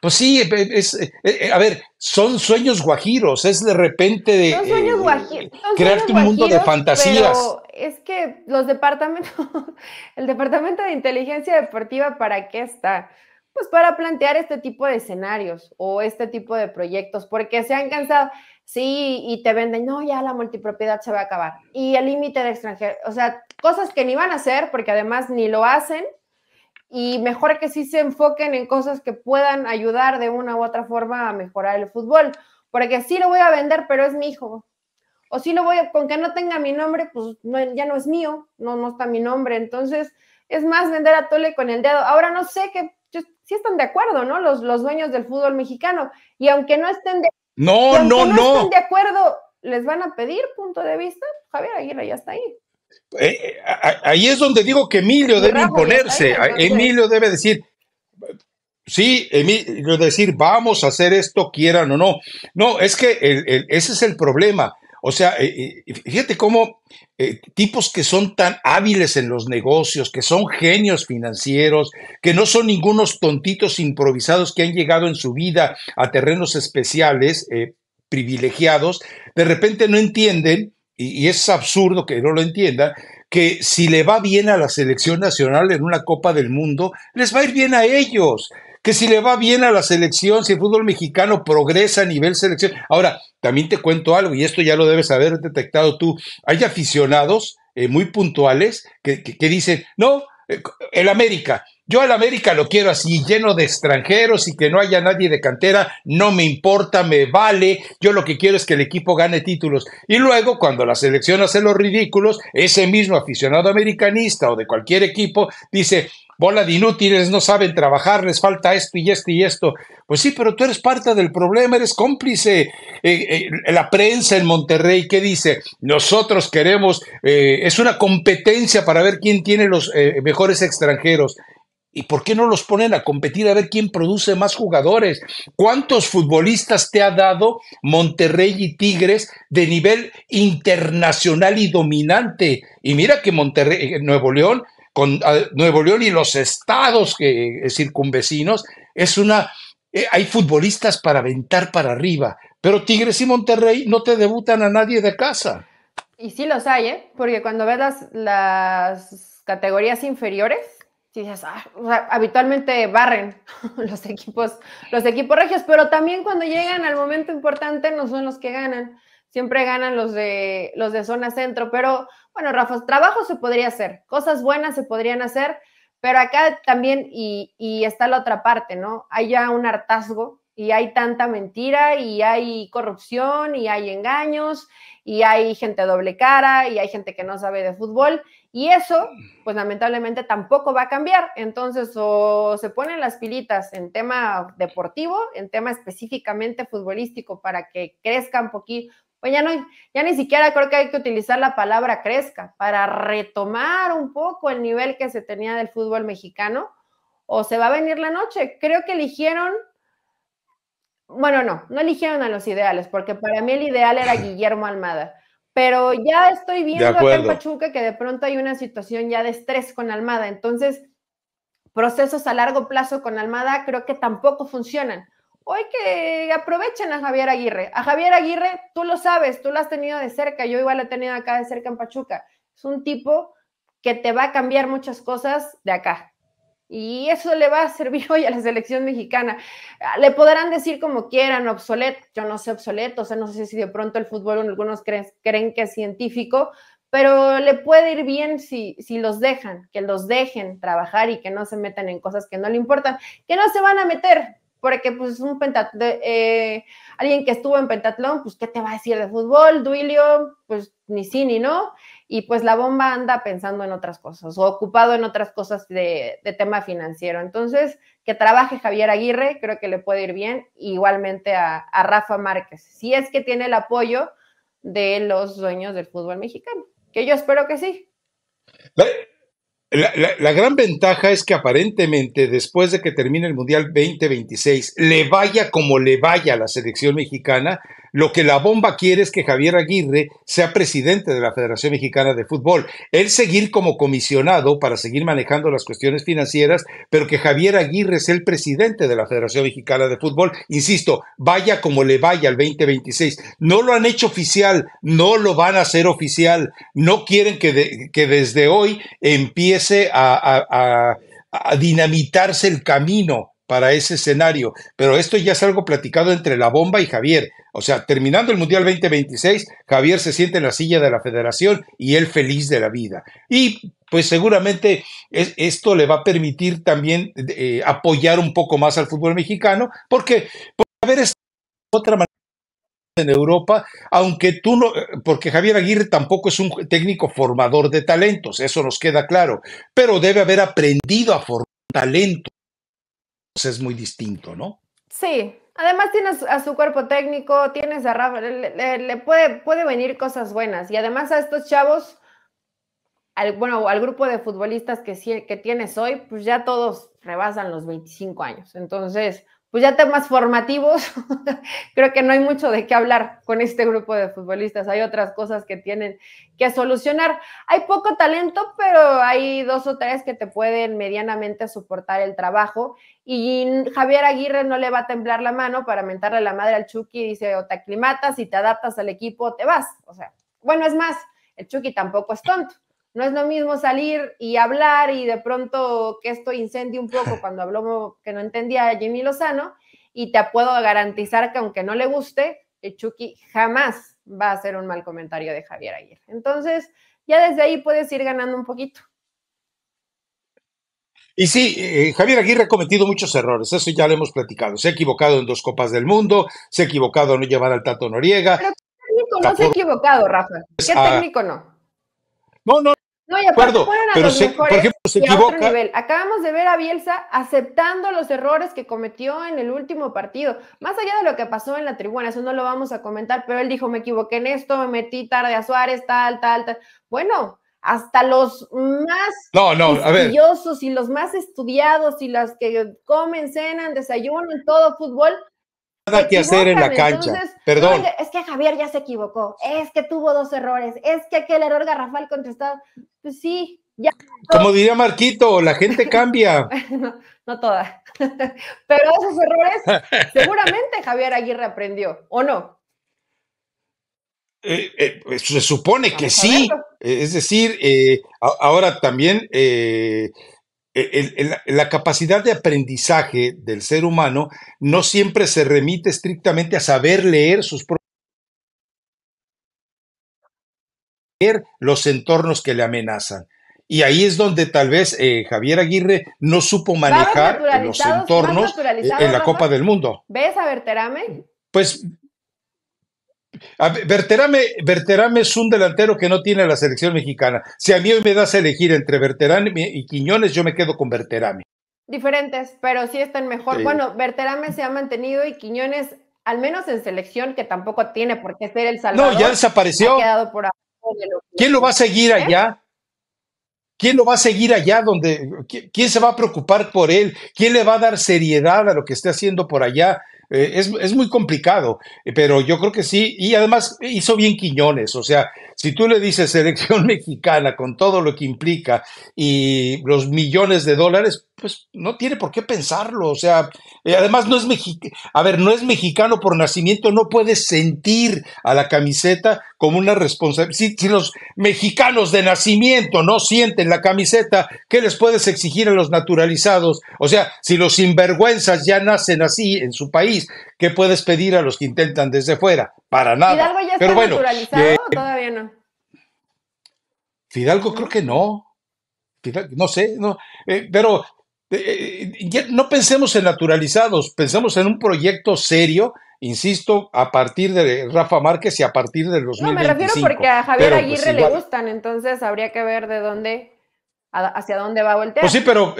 pues sí, e, e, es, e, a ver, son sueños guajiros, es de repente de son eh, crearte un mundo de fantasías. es que los departamentos, el departamento de inteligencia deportiva, ¿para qué está? Pues para plantear este tipo de escenarios o este tipo de proyectos, porque se han cansado, sí, y te venden, no, ya la multipropiedad se va a acabar, y el límite de extranjero, o sea, cosas que ni van a hacer, porque además ni lo hacen, y mejor que sí se enfoquen en cosas que puedan ayudar de una u otra forma a mejorar el fútbol, porque sí lo voy a vender, pero es mi hijo. O sí lo voy a, con que no tenga mi nombre, pues ya no es mío, no, no está mi nombre. Entonces, es más vender a Tole con el dedo. Ahora no sé que si están de acuerdo, ¿no? Los, los dueños del fútbol mexicano. Y aunque no estén de no, no, no, de acuerdo, les van a pedir punto de vista. Javier Aguirre ya está ahí. Eh, eh, ahí es donde digo que Emilio debe imponerse. Emilio debe decir, sí, Emilio decir, vamos a hacer esto, quieran o no. No, es que ese es el problema. O sea, eh, fíjate cómo tipos que son tan hábiles en los negocios, que son genios financieros, que no son ningunos tontitos improvisados que han llegado en su vida a terrenos especiales, privilegiados, de repente no entienden y, es absurdo que no lo entiendan, que si le va bien a la selección nacional en una Copa del Mundo, les va a ir bien a ellos que si le va bien a la selección, si el fútbol mexicano progresa a nivel selección. Ahora, también te cuento algo, y esto ya lo debes haber detectado tú. Hay aficionados eh, muy puntuales que, dicen, no, el América. Yo al América lo quiero así, lleno de extranjeros y que no haya nadie de cantera, no me importa, me vale. Yo lo que quiero es que el equipo gane títulos. Y luego, cuando la selección hace los ridículos, ese mismo aficionado americanista o de cualquier equipo dice, bola de inútiles, no saben trabajar, les falta esto y esto y esto. Pues sí, pero tú eres parte del problema, eres cómplice. Eh, eh, la prensa en Monterrey, ¿qué dice? Nosotros queremos, eh, es una competencia para ver quién tiene los mejores extranjeros. ¿Y por qué no los ponen a competir a ver quién produce más jugadores? ¿Cuántos futbolistas te ha dado Monterrey y Tigres de nivel internacional y dominante? Y mira que Monterrey, Nuevo León con Nuevo León y los estados que, eh, circunvecinos, es una, eh, hay futbolistas para aventar para arriba, pero Tigres y Monterrey no te debutan a nadie de casa. Y sí los hay, ¿eh? porque cuando ves las, categorías inferiores, ah, habitualmente barren los equipos, los equipos regios, pero también cuando llegan al momento importante no son los que ganan, siempre ganan los de los de zona centro, pero bueno, Rafa, trabajo se podría hacer, cosas buenas se podrían hacer, pero acá también, y, está la otra parte, ¿no? Hay ya un hartazgo y hay tanta mentira y hay corrupción y hay engaños y hay gente doble cara y hay gente que no sabe de fútbol y eso pues lamentablemente tampoco va a cambiar. Entonces o se ponen las pilitas en tema deportivo, en tema específicamente futbolístico para que crezca un, poquito, pues ya, no, ya ni siquiera creo que hay que utilizar la palabra crezca para retomar un poco el nivel que se tenía del fútbol mexicano o se va a venir la noche. Creo que eligieron, bueno, no, no eligieron a los ideales, porque para mí el ideal era Guillermo Almada. Pero ya estoy viendo acá en Pachuca que de pronto hay una situación ya de estrés con Almada. Entonces, procesos a largo plazo con Almada creo que tampoco funcionan hoy que aprovechen a Javier Aguirre. A Javier Aguirre, tú lo sabes, tú lo has tenido de cerca, yo igual lo he tenido acá de cerca en Pachuca. Es un tipo que te va a cambiar muchas cosas de acá. Y eso le va a servir hoy a la selección mexicana. Ah, le podrán decir como quieran, obsoleto, yo no sé obsoleto, o sea, no sé si de pronto el fútbol algunos creen, creen que es científico, pero le puede ir bien si, si los dejan, que los dejen trabajar y que no se metan en cosas que no le importan, que no se van a meter, porque pues un eh, alguien que estuvo en pentatlón, pues ¿qué te va a decir de fútbol? Duilio, pues ni sí ni no, y pues la bomba anda pensando en otras cosas o ocupado en otras cosas de, tema financiero. Entonces, que trabaje Javier Aguirre, creo que le puede ir bien, igualmente a, Rafa Márquez, si es que tiene el apoyo de los dueños del fútbol mexicano, que yo espero que sí. La, la, gran ventaja es que aparentemente después de que termine el Mundial 2026, le vaya como le vaya a la selección mexicana, lo que la bomba quiere es que Javier Aguirre sea presidente de la Federación Mexicana de Fútbol. Él seguir como comisionado para seguir manejando las cuestiones financieras, pero que Javier Aguirre sea el presidente de la Federación Mexicana de Fútbol. Insisto, vaya como le vaya al 2026. No lo han hecho oficial, no lo van a hacer oficial. No quieren que, que desde hoy empiece a dinamitarse el camino para ese escenario. Pero esto ya es algo platicado entre la bomba y Javier. O sea, terminando el Mundial 2026, Javier se siente en la silla de la federación y él feliz de la vida. Y pues seguramente esto le va a permitir también eh, apoyar un poco más al fútbol mexicano, porque por haber estado otra manera en Europa, aunque tú no, porque Javier Aguirre tampoco es un técnico formador de talentos, eso nos queda claro, pero debe haber aprendido a formar talentos, es muy distinto, ¿no? Sí, Además tienes a su cuerpo técnico, tienes a Rafa, le, puede, puede venir cosas buenas. Y además a estos chavos, bueno, al grupo de futbolistas que, que tienes hoy, pues ya todos rebasan los 25 años. Entonces, pues ya temas formativos, creo que no hay mucho de qué hablar con este grupo de futbolistas. Hay otras cosas que tienen que solucionar. Hay poco talento, pero hay dos o tres que te pueden medianamente soportar el trabajo. Y Javier Aguirre no le va a temblar la mano para mentarle la madre al Chucky. Dice, o te aclimatas y te adaptas al equipo, te vas. O sea, bueno, es más, el Chucky tampoco es tonto. No es lo mismo salir y hablar y de pronto que esto incendie un poco cuando habló que no entendía a Jimmy Lozano y te puedo garantizar que aunque no le guste, Chucky jamás va a hacer un mal comentario de Javier Aguirre. Entonces, ya desde ahí puedes ir ganando un poquito. Y sí, eh, Javier Aguirre ha cometido muchos errores, eso ya lo hemos platicado. Se ha equivocado en dos Copas del Mundo, se ha equivocado en no llevar al Tato Noriega. Pero qué técnico no se ha equivocado, Rafa. ¿Qué técnico no? No, no, no, y acuerdo, pero por Acabamos de ver a Bielsa aceptando los errores que cometió en el último partido. Más allá de lo que pasó en la tribuna, eso no lo vamos a comentar, pero él dijo, me equivoqué en esto, me metí tarde a Suárez, tal, tal, tal. Bueno, hasta los más no, y los más estudiados y las que comen, cenan, desayunan, todo fútbol, nada que hacer en la cancha. Perdón. es que Javier ya se equivocó, es que tuvo dos errores, es que aquel error garrafal contestado. Pues sí, ya. Como diría Marquito, la gente cambia. no, toda. Pero esos errores, seguramente Javier Aguirre aprendió, ¿o no? Eh, eh, pues, se supone que sí. Es decir, eh, ahora también eh, la capacidad de aprendizaje del ser humano no siempre se remite estrictamente a saber leer sus propios los entornos que le amenazan. Y ahí es donde tal vez eh, Javier Aguirre no supo manejar los entornos eh, en la Copa del Mundo. ¿Ves a Berterame? Pues Verterame es un delantero que no tiene la selección mexicana. Si a mí hoy me das a elegir entre Verterame y Quiñones, yo me quedo con Verterame Diferentes, pero sí están mejor. Bueno, Verterame se ha mantenido y Quiñones, al menos en selección, que tampoco tiene por qué ser el Salvador. No, ya desapareció. ¿Quién lo va a seguir ¿Eh? allá? ¿Quién lo va a seguir allá donde? ¿Quién se va a preocupar por él? ¿Quién le va a dar seriedad a lo que esté haciendo por allá? Eh, es, es, muy complicado, eh, pero yo creo que sí. Y además hizo bien Quiñones, o sea, si tú le dices selección mexicana con todo lo que implica y los millones de dólares, pues no tiene por qué pensarlo. O sea, eh, además no es mexicano, a ver, no es mexicano por nacimiento, no puedes sentir a la camiseta como una responsabilidad. si, los mexicanos de nacimiento no sienten la camiseta, ¿qué les puedes exigir a los naturalizados? O sea, si los sinvergüenzas ya nacen así en su país, ¿qué puedes pedir a los que intentan desde fuera? Para nada. ¿Fidalgo ya está naturalizado o todavía no? Fidalgo creo que no. no sé, no. Eh, pero eh, eh, no pensemos en naturalizados, pensemos en un proyecto serio, insisto, a partir de Rafa Márquez y a partir de los No, me refiero porque a Javier Aguirre pues, le gustan, entonces habría que ver de dónde, hacia dónde va a voltear. Pues sí, pero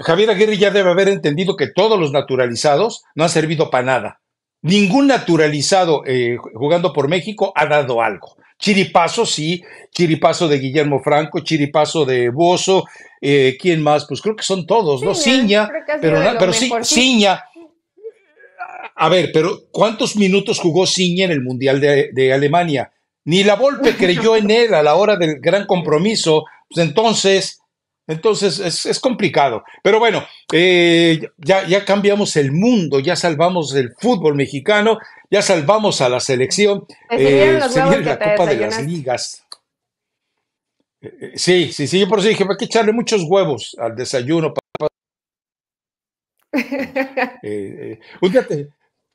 Javier Aguirre ya debe haber entendido que todos los naturalizados no han servido para nada Ningún naturalizado eh, jugando por México ha dado algo. Chiripaso sí, chiripaso de Guillermo Franco, chiripaso de Bozo, eh, ¿quién más? Pues creo que son todos, ¿no? ¿eh? Ciña, pero, pero sí, Ciña. A ver, pero ¿cuántos minutos jugó Ciña en el Mundial de, Alemania? Ni la Volpe creyó en él a la hora del gran compromiso. Pues entonces, entonces es, complicado. Pero bueno, eh, ya, cambiamos el mundo, ya salvamos el fútbol mexicano, ya salvamos a la selección. Eh, la Copa de las Ligas. Eh, eh, sí, sí, sí, yo por eso dije, hay que echarle muchos huevos al desayuno. Para...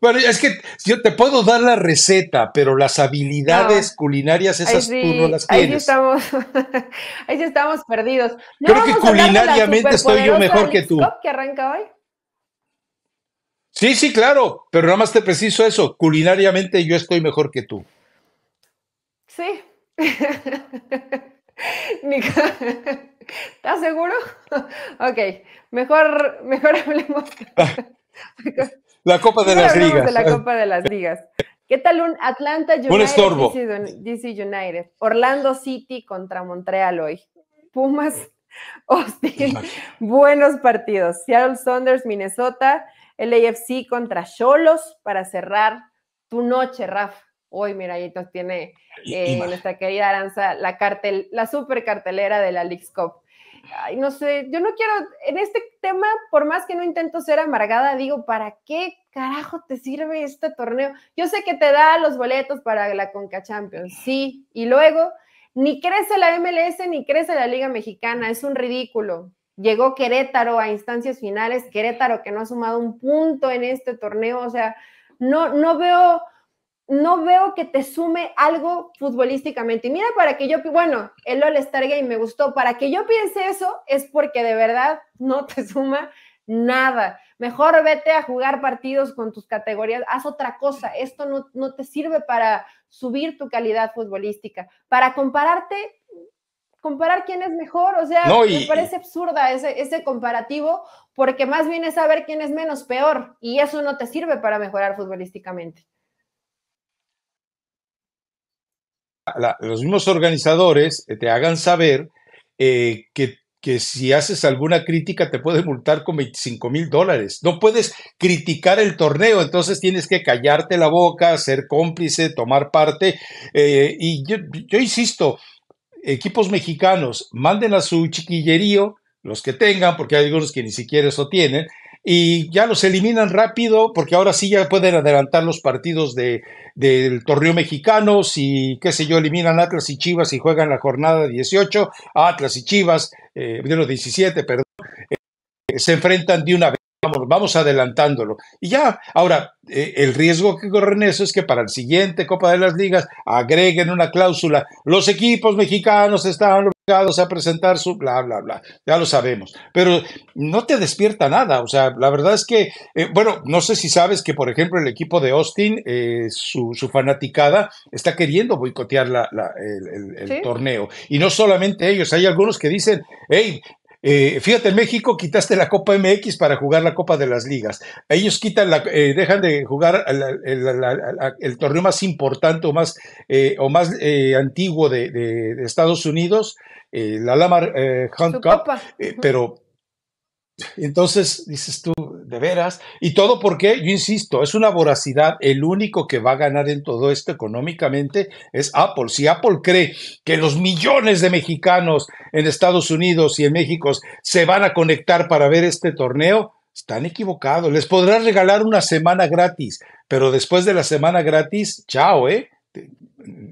Bueno, es que yo te puedo dar la receta, pero las habilidades culinarias esas tú no las tienes. Ahí sí estamos, perdidos. Creo que culinariamente estoy yo mejor que tú. ¿Qué arranca hoy? Sí, sí, claro, pero nada más te preciso eso. Culinariamente yo estoy mejor que tú. Sí. ¿Estás seguro? ok, mejor, mejor hablemos. Ah. La Copa de las Ligas. la Copa de las Ligas. ¿Qué tal un Atlanta United? Un estorbo. DC, United. Orlando City contra Montreal hoy. Pumas, Austin. Buenos partidos. Seattle Saunders, Minnesota. LAFC contra Cholos para cerrar tu noche, Raf. Hoy, mira, ahí nos tiene eh, nuestra querida Aranza la, cartel, la super cartelera de la League's Cup ay, no sé, yo no quiero, en este tema, por más que no intento ser amargada, digo, ¿para qué carajo te sirve este torneo? Yo sé que te da los boletos para la Conca Champions, sí, y luego ni crece la MLS ni crece la Liga Mexicana, es un ridículo. Llegó Querétaro a instancias finales, Querétaro que no ha sumado un punto en este torneo, o sea, no, no veo no veo que te sume algo futbolísticamente. Y mira, para que yo, bueno, el All-Star Game me gustó, para que yo piense eso es porque de verdad no te suma nada. Mejor vete a jugar partidos con tus categorías, haz otra cosa. Esto no, te sirve para subir tu calidad futbolística, para compararte, comparar quién es mejor. O sea, me parece absurda ese, ese comparativo, porque más bien es saber quién es menos peor, y eso no te sirve para mejorar futbolísticamente. los mismos organizadores eh, te hagan saber eh, que, si haces alguna crítica te pueden multar con 25 mil dólares. No puedes criticar el torneo, entonces tienes que callarte la boca, ser cómplice, tomar parte. Eh, y yo, yo insisto, equipos mexicanos, manden a su chiquillerío, los que tengan, porque hay algunos que ni siquiera eso tienen, y ya los eliminan rápido porque ahora sí ya pueden adelantar los partidos de, del torneo mexicano, si qué sé yo, eliminan Atlas y Chivas y juegan la jornada 18, Atlas y Chivas, eh, de los 17, perdón, eh, se enfrentan de una vez. Vamos, vamos, adelantándolo. Y ya, ahora, eh, el riesgo que corren eso es que para el siguiente Copa de las Ligas agreguen una cláusula. Los equipos mexicanos están a presentar su bla, bla, bla, ya lo sabemos, pero no te despierta nada, o sea, la verdad es que, eh, bueno, no sé si sabes que, por ejemplo, el equipo de Austin, eh, su, fanaticada, está queriendo boicotear la, el, torneo, y no solamente ellos, hay algunos que dicen, hey, eh, fíjate, en México quitaste la Copa MX para jugar la Copa de las Ligas. Ellos quitan la, dejan de jugar el torneo más importante o más, o más antiguo de, Estados Unidos la Lamar eh, Cup, eh, pero entonces dices tú, de veras, y todo porque, yo insisto, es una voracidad, el único que va a ganar en todo esto económicamente es Apple. Si Apple cree que los millones de mexicanos en Estados Unidos y en México se van a conectar para ver este torneo, están equivocados. Les podrás regalar una semana gratis, pero después de la semana gratis, chao, ¿eh?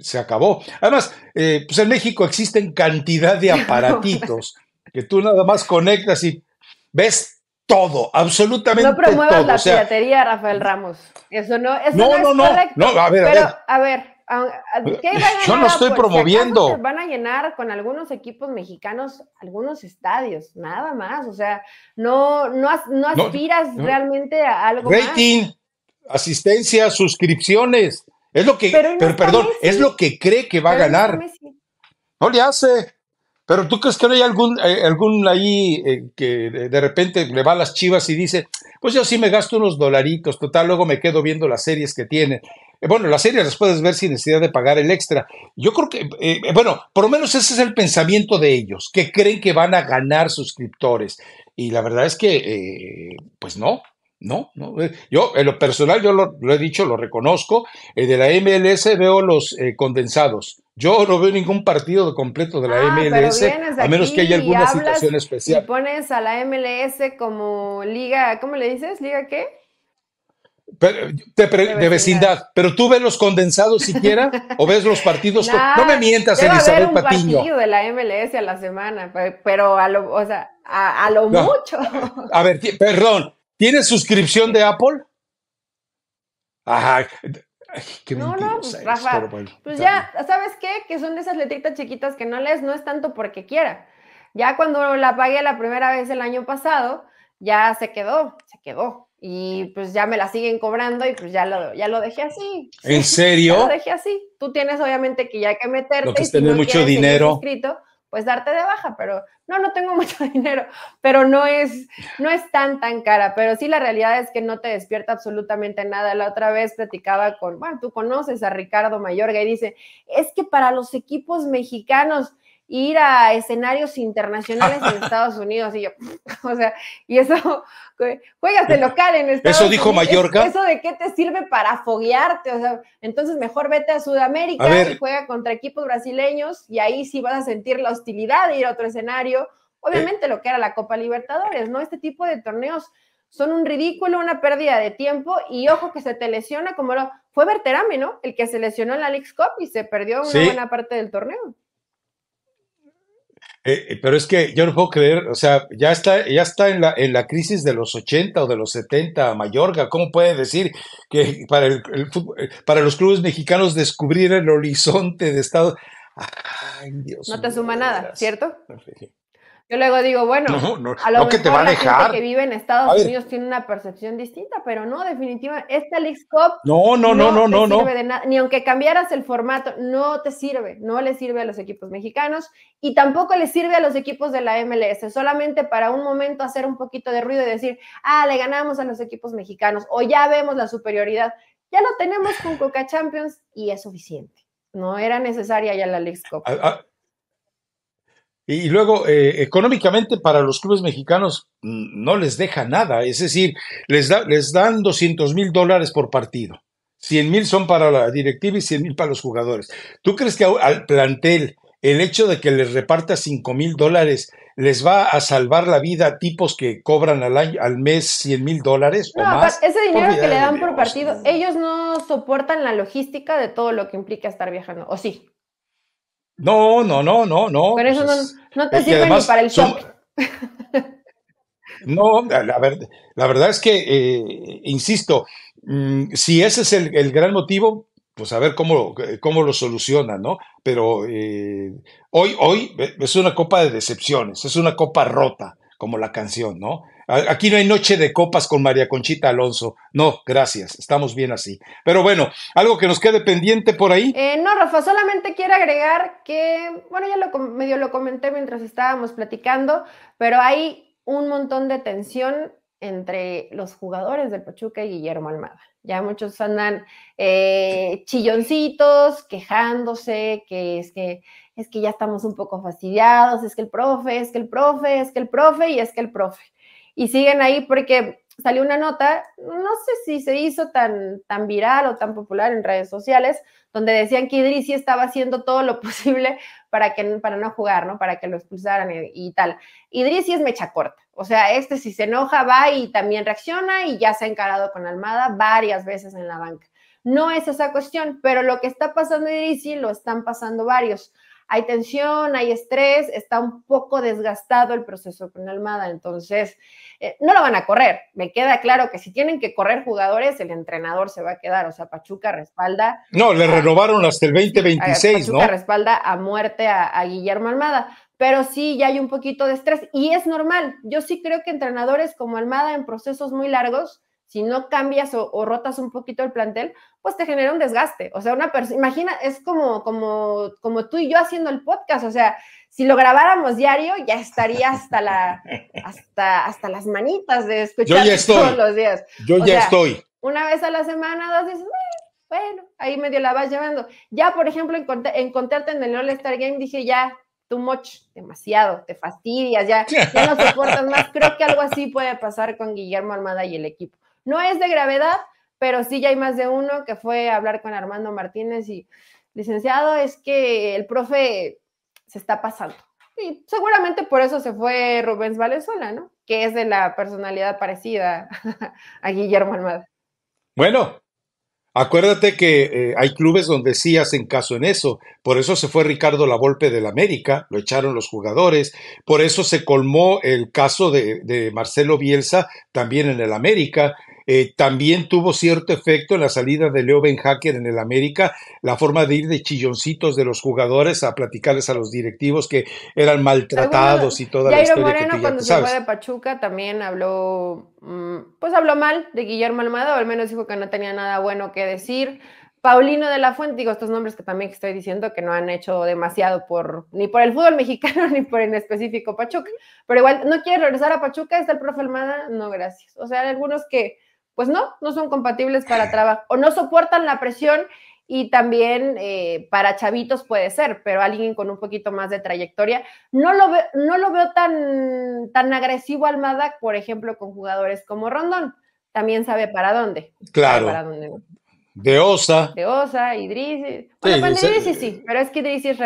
se acabó. Además, eh, pues en México existen cantidad de aparatitos que tú nada más conectas y ves todo, absolutamente todo. No promuevas la piratería, Rafael Ramos. Eso no, eso no, no, no, a ver, Pero, a ver. ¿qué yo no estoy pues, promoviendo. van a llenar con algunos equipos mexicanos algunos estadios, nada más. O sea, no, no, no aspiras realmente a algo. Rating, asistencia, suscripciones. Es lo que, pero, perdón, es lo que cree que va a ganar. No, le hace. Pero tú crees que no hay algún, eh, algún ahí eh, que de repente le va a las chivas y dice, pues yo sí me gasto unos dolaritos, total, luego me quedo viendo las series que tiene. Eh, bueno, las series las puedes ver sin necesidad de pagar el extra. Yo creo que, bueno, por lo menos ese es el pensamiento de ellos, que creen que van a ganar suscriptores. Y la verdad es que, pues no, no, no, eh, yo en lo personal, yo lo, he dicho, lo reconozco, eh, de la MLS veo los eh, condensados. Yo no veo ningún partido completo de la ah, MLS, a menos que haya alguna situación especial. si pones a la MLS como liga, ¿cómo le dices? ¿Liga qué? de, vecindad. pero tú ves los condensados siquiera o ves los partidos. no me mientas, Elizabeth un Patiño. de la MLS a la semana, pero a lo, a, lo mucho. a ver, perdón, ¿Tienes suscripción de Apple? Ajá. no, no, pues, Rafa, pues ya, ¿sabes qué? Que son de esas letritas chiquitas que no lees, no es tanto porque quiera. Ya cuando la pagué la primera vez el año pasado, ya se quedó, se quedó. Y pues ya me la siguen cobrando y pues ya lo, ya lo dejé así. ¿En serio? ya lo dejé así. Tú tienes obviamente que ya que meterte. Lo que es tener mucho dinero pues darte de baja, pero no, no tengo mucho dinero, pero no es, no es tan, tan cara, pero sí la realidad es que no te despierta absolutamente nada. La otra vez platicaba con, bueno, tú conoces a Ricardo Mayorga y dice, es que para los equipos mexicanos, ir a escenarios internacionales en Estados Unidos. Y yo, o sea, y eso, juegas de local en Estados Eso dijo Mallorca. Eso de qué te sirve para foguearte. O sea, entonces mejor vete a Sudamérica y juega contra equipos brasileños y ahí sí vas a sentir la hostilidad de ir a otro escenario. Obviamente eh. lo que era la Copa Libertadores, ¿no? Este tipo de torneos son un ridículo, una pérdida de tiempo y ojo que se te lesiona como lo fue Berterame, ¿no? El que se lesionó en la League Cup y se perdió una buena parte del torneo. Eh, eh, pero es que yo no puedo creer, o sea, ya está, ya está en la, en la crisis de los 80 o de los 70 Mallorca. ¿Cómo puede decir que para, el, eh, para los clubes mexicanos descubrir el horizonte de Estado? No te suma nada, ¿cierto? Yo luego digo, bueno, a lo mejor que te va a dejar. que vive en Estados Unidos tiene una percepción distinta, pero no, definitivamente, esta League Cup no, no, no, no, no, no, sirve de nada, ni aunque cambiaras el formato, no te sirve, no le sirve a los equipos mexicanos y tampoco le sirve a los equipos de la MLS, solamente para un momento hacer un poquito de ruido y decir, ah, le ganamos a los equipos mexicanos o ya vemos la superioridad, ya lo tenemos con Coca Champions y es suficiente, no era necesaria ya la League Cup. Y luego, eh, económicamente para los clubes mexicanos mm, no les deja nada, es decir, les, les dan 200 mil dólares por partido, 100 mil son para la directiva y 100 mil para los jugadores. ¿Tú crees que al plantel el hecho de que les reparta 5 mil dólares les va a salvar la vida a tipos que cobran al, año, al mes 100 mil dólares o más? Ese dinero que le dan por partido, ellos no soportan la logística de todo lo que implica estar viajando, ¿o sí? No, no, no, no, no. Pero pues eso no, te sirve ni para el shock. No, la, verdad, es que, eh, insisto, mm, si ese es el, gran motivo, pues a ver cómo, cómo lo solucionan, ¿no? Pero eh, hoy, hoy eh, es una copa de decepciones, es una copa rota como la canción, ¿no? Aquí no hay noche de copas con María Conchita Alonso. No, gracias, estamos bien así. Pero bueno, algo que nos quede pendiente por ahí. Eh, no, Rafa, solamente quiero agregar que, bueno, ya lo, medio lo comenté mientras estábamos platicando, pero hay un montón de tensión entre los jugadores del Pachuca y Guillermo Almada. Ya muchos andan eh, chilloncitos, quejándose, que es que es que ya estamos un poco fastidiados, es que el profe, es que el profe, es que el profe y es que el profe. Y siguen ahí porque salió una nota, no sé si se hizo tan, tan viral o tan popular en redes sociales, donde decían que Idrisi estaba haciendo todo lo posible para, que, para no jugar, ¿no? Para que lo expulsaran y, tal. Idrisi es mecha corta, o sea, este si se enoja va y también reacciona y ya se ha encarado con Almada varias veces en la banca. No es esa cuestión, pero lo que está pasando Idrisi lo están pasando varios hay tensión, hay estrés, está un poco desgastado el proceso con Almada, entonces eh, no lo van a correr. Me queda claro que si tienen que correr jugadores, el entrenador se va a quedar, o sea, Pachuca respalda. No, le renovaron hasta el 2026, ¿no? Pachuca respalda a muerte a Guillermo Almada pero sí ya hay un poquito de estrés y es normal. Yo sí creo que entrenadores como Almada en procesos muy largos si no cambias o, rotas un poquito el plantel, pues te genera un desgaste. O sea, una persona, imagina, es como, como, como tú y yo haciendo el podcast. O sea, si lo grabáramos diario, ya estaría hasta, la, hasta, hasta las manitas de escuchar todos los días. Yo ya estoy. Una vez a la semana, dos dices, mm, bueno, ahí medio la vas llevando. Ya, por ejemplo, encontrarte en el All-Star Game, dije, ya, too much, demasiado, te fastidias, ya, ya no soportas más. Creo que algo así puede pasar con Guillermo Armada y el equipo. No es de gravedad, pero sí ya hay más de uno que fue a hablar con Armando Martínez y, licenciado, es que el profe se está pasando. Y seguramente por eso se fue Rubens Valenzuela, ¿no? Que es de la personalidad parecida a Guillermo Almada. Bueno, Acuérdate que eh, hay clubes donde sí hacen caso en eso. Por eso se fue Ricardo La Lavolpe del América, lo echaron los jugadores. Por eso se colmó el caso de, de Marcelo Bielsa también en el América. Eh, también tuvo cierto efecto en la salida de Leo Ben Hacker en el América, la forma de ir de chilloncitos de los jugadores a platicarles a los directivos que eran maltratados y toda la historia. Moreno, cuando se fue de Pachuca, también habló, mm, pues habló mal de Guillermo Almada, o al menos dijo que no tenía nada bueno que decir. Paulino de la Fuente, digo estos nombres que también estoy diciendo que no han hecho demasiado por ni por el fútbol mexicano ni por en específico Pachuca, pero igual no quiere regresar a Pachuca, está el profe Almada, no gracias. O sea, hay algunos que pues no, no son compatibles para trabajo o no soportan la presión y también eh, para chavitos puede ser, pero alguien con un poquito más de trayectoria. No lo, no lo veo tan, tan agresivo Almada, por ejemplo, con jugadores como Rondón. También sabe para dónde. Claro. De Osa. De Osa, Idris. Bueno, Idris pues sí, sí, pero es que Idris es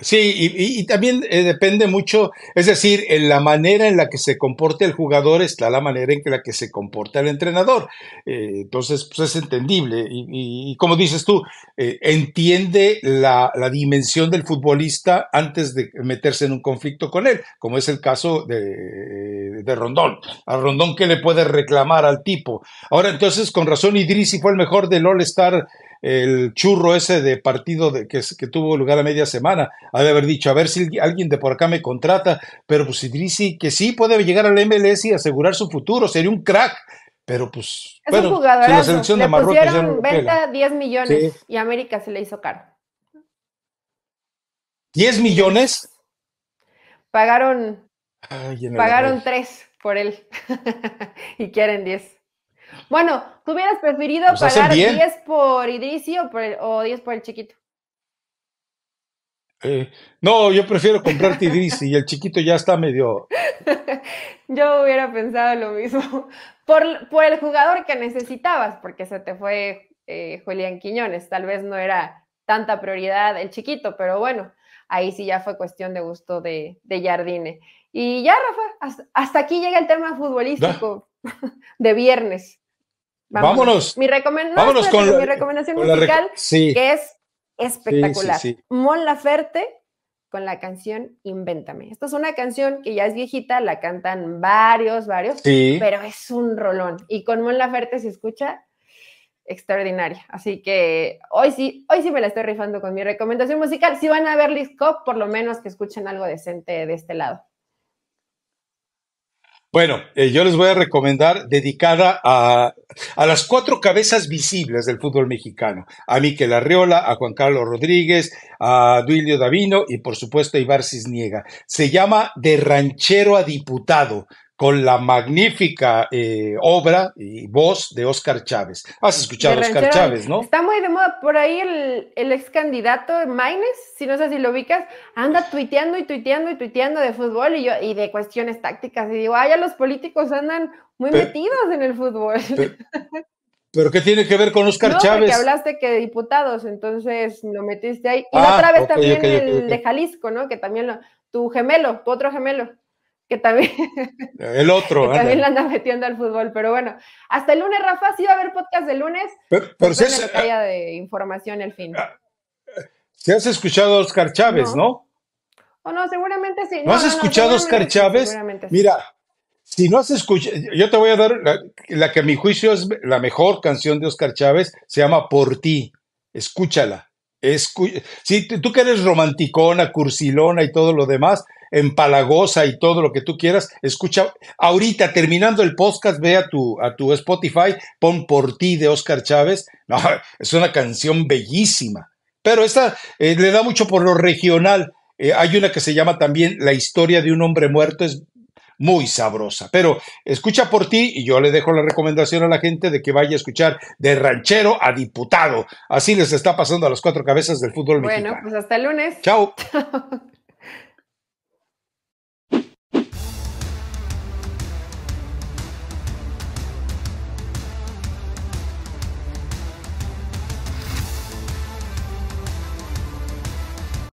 Sí, y, también eh, depende mucho, es decir, en la manera en la que se comporte el jugador está la manera en la que se comporta el entrenador. Eh, entonces, pues es entendible. Y, como dices tú, eh, entiende la, dimensión del futbolista antes de meterse en un conflicto con él, como es el caso de, Rondón. A Rondón, ¿qué le puede reclamar al tipo? Ahora, entonces, con razón, Idrisi fue el mejor del All-Star el churro ese de partido que, tuvo lugar a media semana, ha de haber dicho, a ver si alguien de por acá me contrata, pero pues Idrisi, que sí puede llegar al MLS y asegurar su futuro, sería un crack, pero pues... Es un jugador, la selección de Marruecos pusieron venta 10 millones y América se le hizo caro. ¿10 millones? Pagaron, pagaron 3 por él y quieren 10. Bueno, ¿Tú hubieras preferido pues pagar 10 por Idrisi o, 10 por el chiquito? Eh, no, yo prefiero comprarte Idrisi y el chiquito ya está medio. yo hubiera pensado lo mismo. Por, el jugador que necesitabas, porque se te fue eh, Julián Quiñones. Tal vez no era tanta prioridad el chiquito, pero bueno, ahí sí ya fue cuestión de gusto de, de Jardine. Y ya, Rafa, hasta, aquí llega el tema futbolístico de viernes. Vámonos. Mi, con, mi recomendación musical, que es espectacular. Mon Laferte con la canción Invéntame. Esta es una canción que ya es viejita, la cantan varios, varios, pero es un rolón. Y con Mon Laferte se escucha extraordinaria. Así que hoy sí, hoy sí me la estoy rifando con mi recomendación musical. Si van a ver Liz por lo menos que escuchen algo decente de este lado. Bueno, eh, yo les voy a recomendar dedicada a, a, las cuatro cabezas visibles del fútbol mexicano. A Miquel Arriola, a Juan Carlos Rodríguez, a Duilio Davino y por supuesto a Ibar Cisniega. Se llama De ranchero a diputado con la magnífica eh, obra y voz de Óscar Chávez. Has escuchado a Óscar Chávez, ¿no? Está muy de moda por ahí el, ex candidato Maines, si no sé si lo ubicas, anda tuiteando y tuiteando y tuiteando de fútbol y, yo, y de cuestiones tácticas. Y digo, ay, ah, los políticos andan muy metidos en el fútbol. Pero, qué tiene que ver con Oscar Chávez? Porque hablaste que diputados, entonces lo metiste ahí. Y ah, otra vez también el de Jalisco, ¿no? Que también lo, tu gemelo, tu otro gemelo que también. El otro. también la anda metiendo al fútbol. Pero bueno, hasta el lunes, Rafa, sí va a haber podcast de lunes. Pero, pero si de información el fin. Ah, si has escuchado a Oscar Chávez, ¿no? ¿no? Oh, no, seguramente sí. ¿No, has escuchado a Oscar Chávez? Mira, si no has escuchado, yo te voy a dar la, que a mi juicio es la mejor canción de Oscar Chávez, se llama Por ti. Escúchala. si tú que eres romanticona, cursilona y todo lo demás, empalagosa y todo lo que tú quieras, escucha, ahorita terminando el podcast, ve a tu, a tu Spotify, pon por ti de Oscar Chávez. es una canción bellísima, pero esta eh, le da mucho por lo regional. Eh, hay una que se llama también La historia de un hombre muerto, es muy sabrosa. Pero escucha por ti y yo le dejo la recomendación a la gente de que vaya a escuchar de ranchero a diputado. Así les está pasando a las cuatro cabezas del fútbol mexicano. Bueno, pues hasta el lunes. Chao.